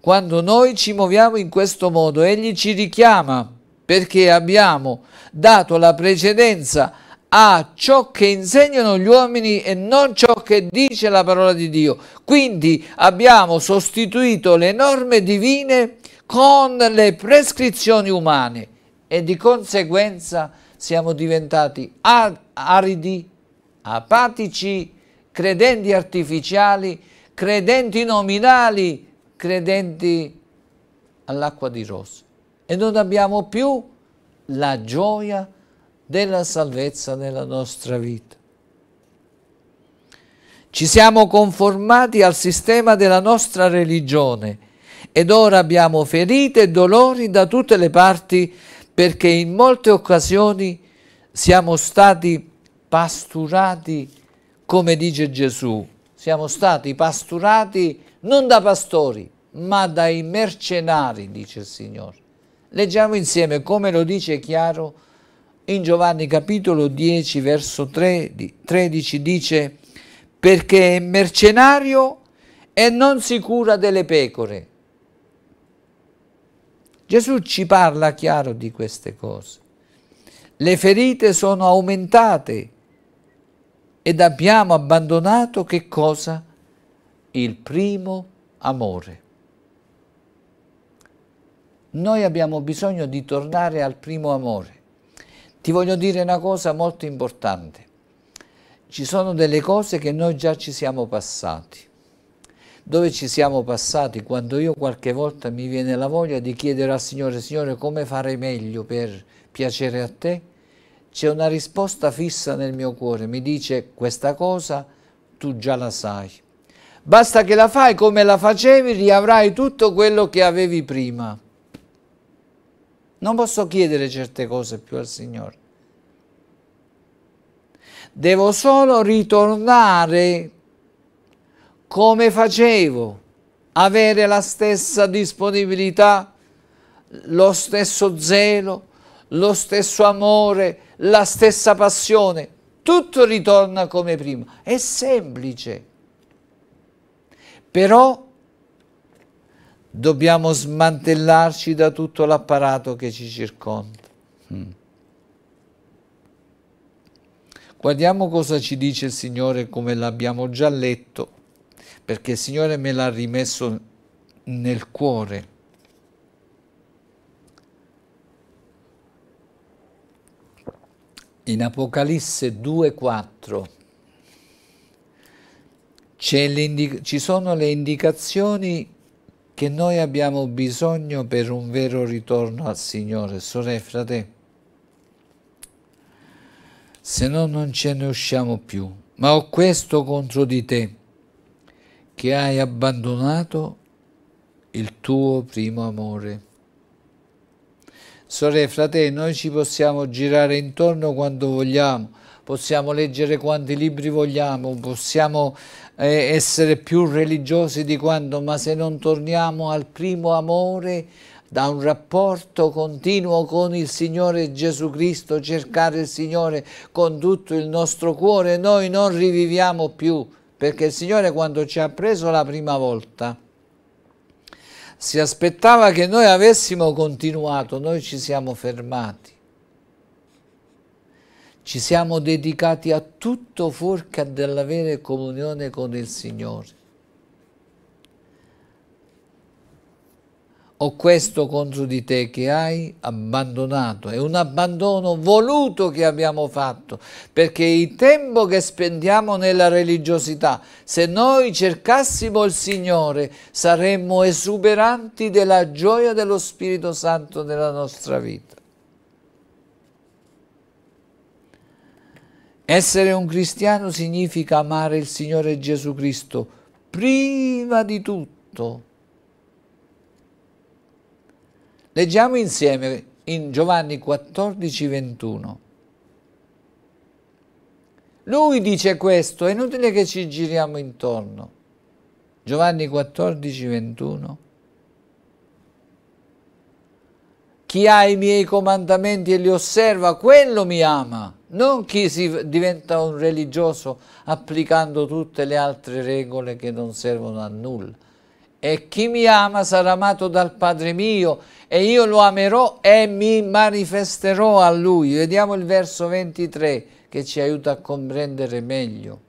quando noi ci muoviamo in questo modo, egli ci richiama perché abbiamo dato la precedenza a ciò che insegnano gli uomini e non ciò che dice la parola di Dio. Quindi abbiamo sostituito le norme divine con le prescrizioni umane e di conseguenza siamo diventati aridi, apatici, credenti artificiali, credenti nominali, credenti all'acqua di rosa e non abbiamo più la gioia della salvezza nella nostra vita. Ci siamo conformati al sistema della nostra religione ed ora abbiamo ferite e dolori da tutte le parti perché in molte occasioni siamo stati pasturati, come dice Gesù, siamo stati pasturati non da pastori, ma dai mercenari, dice il Signore. Leggiamo insieme come lo dice chiaro in Giovanni capitolo 10 verso 13 dice perché è mercenario e non si cura delle pecore. Gesù ci parla chiaro di queste cose. Le ferite sono aumentate ed abbiamo abbandonato che cosa? Il primo amore. Noi abbiamo bisogno di tornare al primo amore. Ti voglio dire una cosa molto importante. Ci sono delle cose che noi già ci siamo passati. Dove ci siamo passati? Quando io qualche volta mi viene la voglia di chiedere al Signore, Signore, come fare meglio per piacere a te? C'è una risposta fissa nel mio cuore, mi dice questa cosa tu già la sai. Basta che la fai come la facevi, riavrai tutto quello che avevi prima. Non posso chiedere certe cose più al Signore. Devo solo ritornare come facevo, avere la stessa disponibilità, lo stesso zelo, lo stesso amore, la stessa passione. Tutto ritorna come prima. È semplice. Però dobbiamo smantellarci da tutto l'apparato che ci circonda. Mm. Guardiamo cosa ci dice il Signore come l'abbiamo già letto, perché il Signore me l'ha rimesso nel cuore. In Apocalisse 2.4 ci sono le indicazioni che noi abbiamo bisogno per un vero ritorno al Signore, sorelle e fratelli. Se no non ce ne usciamo più. Ma ho questo contro di te, che hai abbandonato il tuo primo amore. Sorelle e fratelli, noi ci possiamo girare intorno quando vogliamo, possiamo leggere quanti libri vogliamo, possiamo eh, essere più religiosi di quanto, ma se non torniamo al primo amore, da un rapporto continuo con il Signore Gesù Cristo, cercare il Signore con tutto il nostro cuore, noi non riviviamo più, perché il Signore quando ci ha preso la prima volta, si aspettava che noi avessimo continuato, noi ci siamo fermati. Ci siamo dedicati a tutto fuorché che dell'avere comunione con il Signore. Ho questo contro di te che hai abbandonato, è un abbandono voluto che abbiamo fatto, perché il tempo che spendiamo nella religiosità, se noi cercassimo il Signore, saremmo esuberanti della gioia dello Spirito Santo nella nostra vita. Essere un cristiano significa amare il Signore Gesù Cristo prima di tutto. Leggiamo insieme in Giovanni 14, 21. Lui dice questo, è inutile che ci giriamo intorno. Giovanni 14, 21. Chi ha i miei comandamenti e li osserva, quello mi ama non chi diventa un religioso applicando tutte le altre regole che non servono a nulla. E chi mi ama sarà amato dal Padre mio e io lo amerò e mi manifesterò a lui. Vediamo il verso 23 che ci aiuta a comprendere meglio.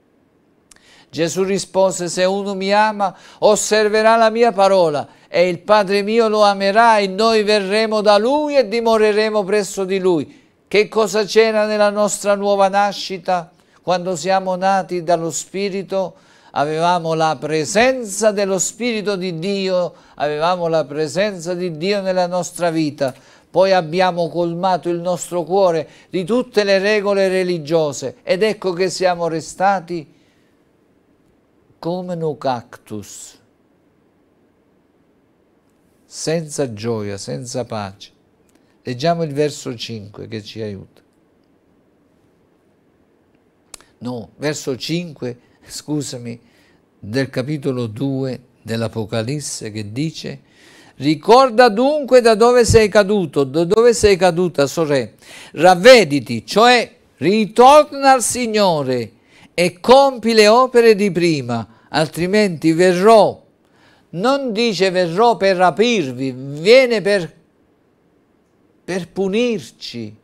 Gesù rispose, se uno mi ama, osserverà la mia parola e il Padre mio lo amerà e noi verremo da lui e dimoreremo presso di lui che cosa c'era nella nostra nuova nascita? Quando siamo nati dallo Spirito avevamo la presenza dello Spirito di Dio, avevamo la presenza di Dio nella nostra vita. Poi abbiamo colmato il nostro cuore di tutte le regole religiose ed ecco che siamo restati come un cactus, senza gioia, senza pace. Leggiamo il verso 5 che ci aiuta. No, verso 5, scusami, del capitolo 2 dell'Apocalisse che dice Ricorda dunque da dove sei caduto, da dove sei caduta, sorella. Ravvediti, cioè ritorna al Signore e compi le opere di prima, altrimenti verrò. Non dice verrò per rapirvi, viene per per punirci,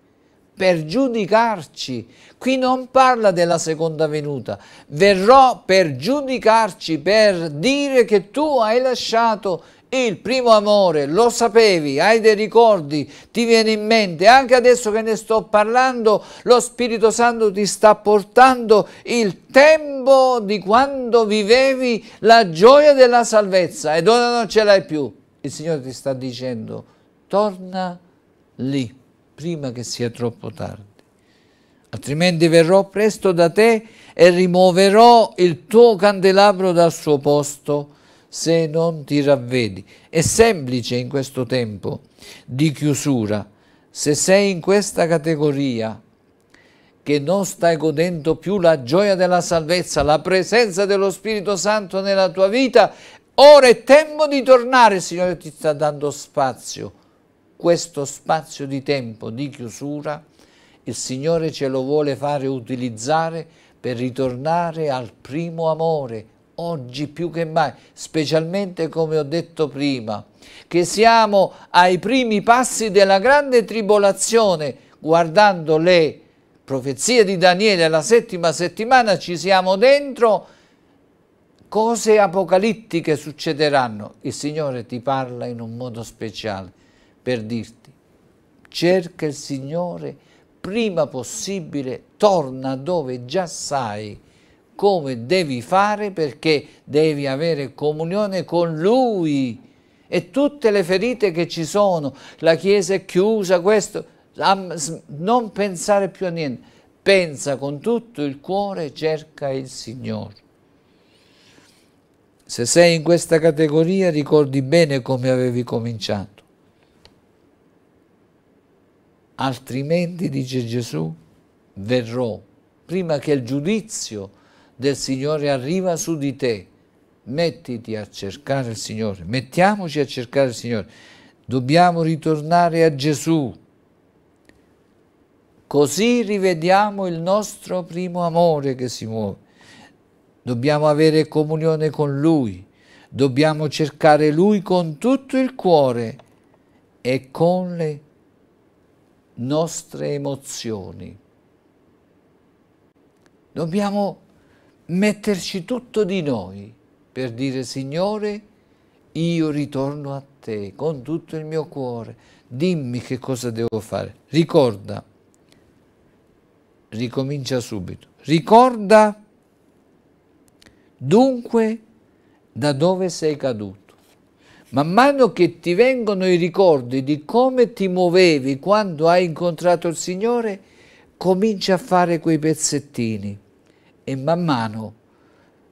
per giudicarci. Qui non parla della seconda venuta. Verrò per giudicarci, per dire che tu hai lasciato il primo amore, lo sapevi, hai dei ricordi, ti viene in mente, anche adesso che ne sto parlando, lo Spirito Santo ti sta portando il tempo di quando vivevi la gioia della salvezza e ora non ce l'hai più. Il Signore ti sta dicendo, torna a lì, prima che sia troppo tardi. Altrimenti verrò presto da te e rimuoverò il tuo candelabro dal suo posto se non ti ravvedi. È semplice in questo tempo di chiusura. Se sei in questa categoria che non stai godendo più la gioia della salvezza, la presenza dello Spirito Santo nella tua vita, ora è tempo di tornare, il Signore ti sta dando spazio questo spazio di tempo di chiusura il Signore ce lo vuole fare utilizzare per ritornare al primo amore, oggi più che mai, specialmente come ho detto prima, che siamo ai primi passi della grande tribolazione, guardando le profezie di Daniele, la settima settimana ci siamo dentro, cose apocalittiche succederanno, il Signore ti parla in un modo speciale per dirti, cerca il Signore prima possibile, torna dove già sai come devi fare perché devi avere comunione con Lui e tutte le ferite che ci sono, la Chiesa è chiusa, questo, non pensare più a niente, pensa con tutto il cuore, cerca il Signore. Se sei in questa categoria ricordi bene come avevi cominciato altrimenti, dice Gesù, verrò prima che il giudizio del Signore arriva su di te. Mettiti a cercare il Signore, mettiamoci a cercare il Signore. Dobbiamo ritornare a Gesù. Così rivediamo il nostro primo amore che si muove. Dobbiamo avere comunione con Lui, dobbiamo cercare Lui con tutto il cuore e con le nostre emozioni. Dobbiamo metterci tutto di noi per dire Signore, io ritorno a te con tutto il mio cuore, dimmi che cosa devo fare. Ricorda, ricomincia subito, ricorda dunque da dove sei caduto. Man mano che ti vengono i ricordi di come ti muovevi quando hai incontrato il Signore, comincia a fare quei pezzettini e man mano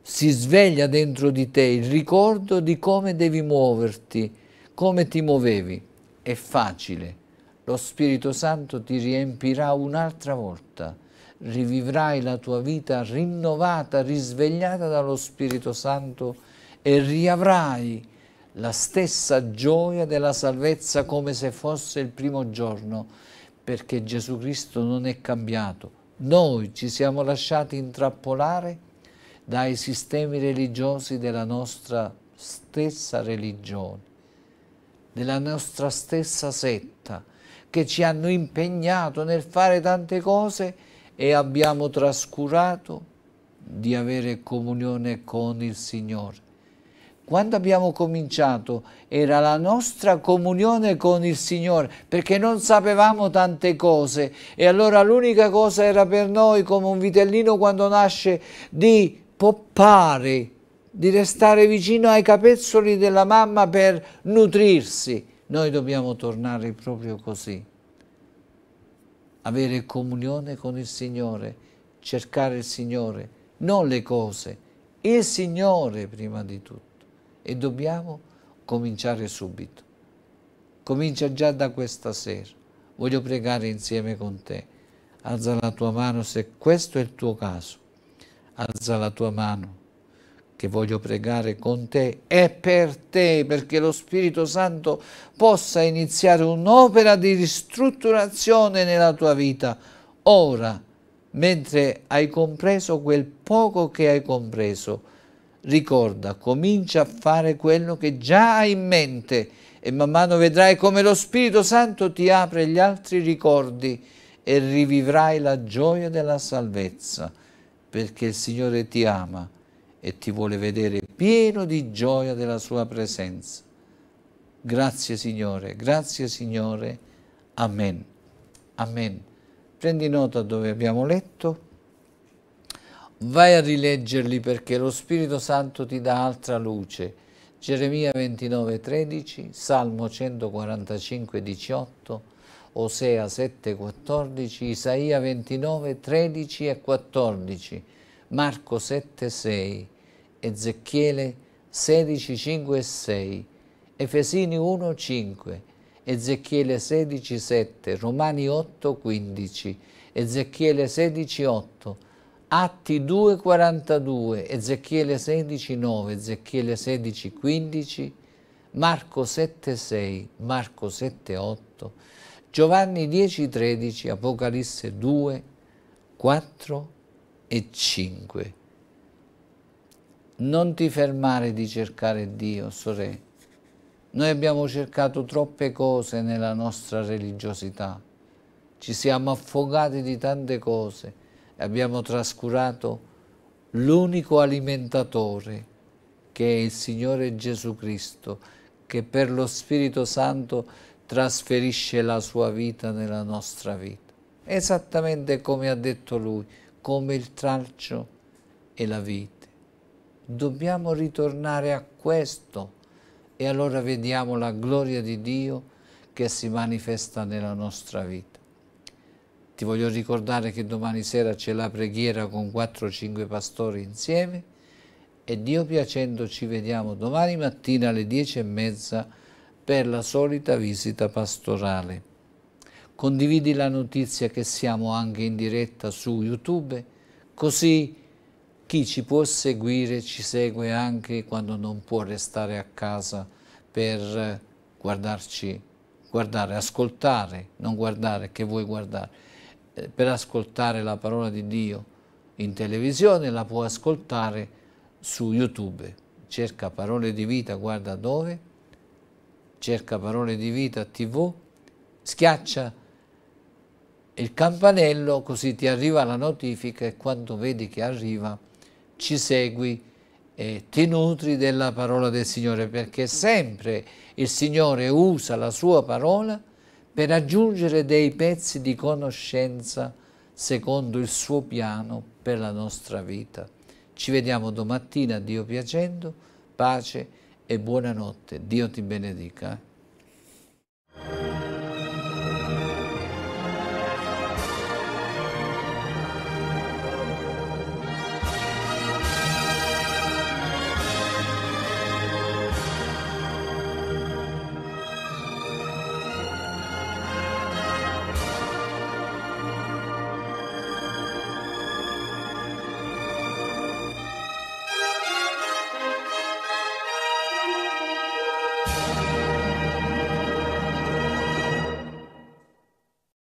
si sveglia dentro di te il ricordo di come devi muoverti, come ti muovevi. È facile, lo Spirito Santo ti riempirà un'altra volta, rivivrai la tua vita rinnovata, risvegliata dallo Spirito Santo e riavrai la stessa gioia della salvezza come se fosse il primo giorno, perché Gesù Cristo non è cambiato. Noi ci siamo lasciati intrappolare dai sistemi religiosi della nostra stessa religione, della nostra stessa setta, che ci hanno impegnato nel fare tante cose e abbiamo trascurato di avere comunione con il Signore quando abbiamo cominciato era la nostra comunione con il Signore perché non sapevamo tante cose e allora l'unica cosa era per noi come un vitellino quando nasce di poppare, di restare vicino ai capezzoli della mamma per nutrirsi. Noi dobbiamo tornare proprio così, avere comunione con il Signore, cercare il Signore, non le cose, il Signore prima di tutto e dobbiamo cominciare subito. Comincia già da questa sera. Voglio pregare insieme con te. Alza la tua mano se questo è il tuo caso. Alza la tua mano che voglio pregare con te e per te perché lo Spirito Santo possa iniziare un'opera di ristrutturazione nella tua vita ora mentre hai compreso quel poco che hai compreso Ricorda, comincia a fare quello che già hai in mente e man mano vedrai come lo Spirito Santo ti apre gli altri ricordi e rivivrai la gioia della salvezza, perché il Signore ti ama e ti vuole vedere pieno di gioia della sua presenza. Grazie Signore, grazie Signore. Amen. Amen. Prendi nota dove abbiamo letto. Vai a rileggerli perché lo Spirito Santo ti dà altra luce. Geremia 29, 13, Salmo 145, 18, Osea 7, 14, Isaia 29, 13 e 14, Marco 7, 6, Ezechiele 16, 5 e 6, Efesini 1, 5, Ezechiele 16, 7, Romani 8, 15, Ezechiele 16, 8, Atti 2,42, Ezechiele 16,9, Ezechiele 16,15, Marco 7,6, Marco 7,8, Giovanni 10,13, Apocalisse 2, 4 e 5. Non ti fermare di cercare Dio, sorelle. Noi abbiamo cercato troppe cose nella nostra religiosità, ci siamo affogati di tante cose, abbiamo trascurato l'unico alimentatore che è il Signore Gesù Cristo, che per lo Spirito Santo trasferisce la sua vita nella nostra vita. Esattamente come ha detto lui, come il tralcio e la vite. Dobbiamo ritornare a questo e allora vediamo la gloria di Dio che si manifesta nella nostra vita. Ti voglio ricordare che domani sera c'è la preghiera con 4-5 pastori insieme e Dio piacendo ci vediamo domani mattina alle e mezza per la solita visita pastorale. Condividi la notizia che siamo anche in diretta su YouTube, così chi ci può seguire ci segue anche quando non può restare a casa per guardarci, guardare, ascoltare, non guardare, che vuoi guardare eh, per ascoltare la parola di Dio in televisione, la può ascoltare su YouTube. Cerca parole di vita, guarda dove, cerca parole di vita TV, schiaccia il campanello così ti arriva la notifica e quando vedi che arriva ci segui e ti nutri della parola del Signore perché sempre il Signore usa la sua parola per aggiungere dei pezzi di conoscenza secondo il suo piano per la nostra vita. Ci vediamo domattina, Dio piacendo, pace e buonanotte. Dio ti benedica.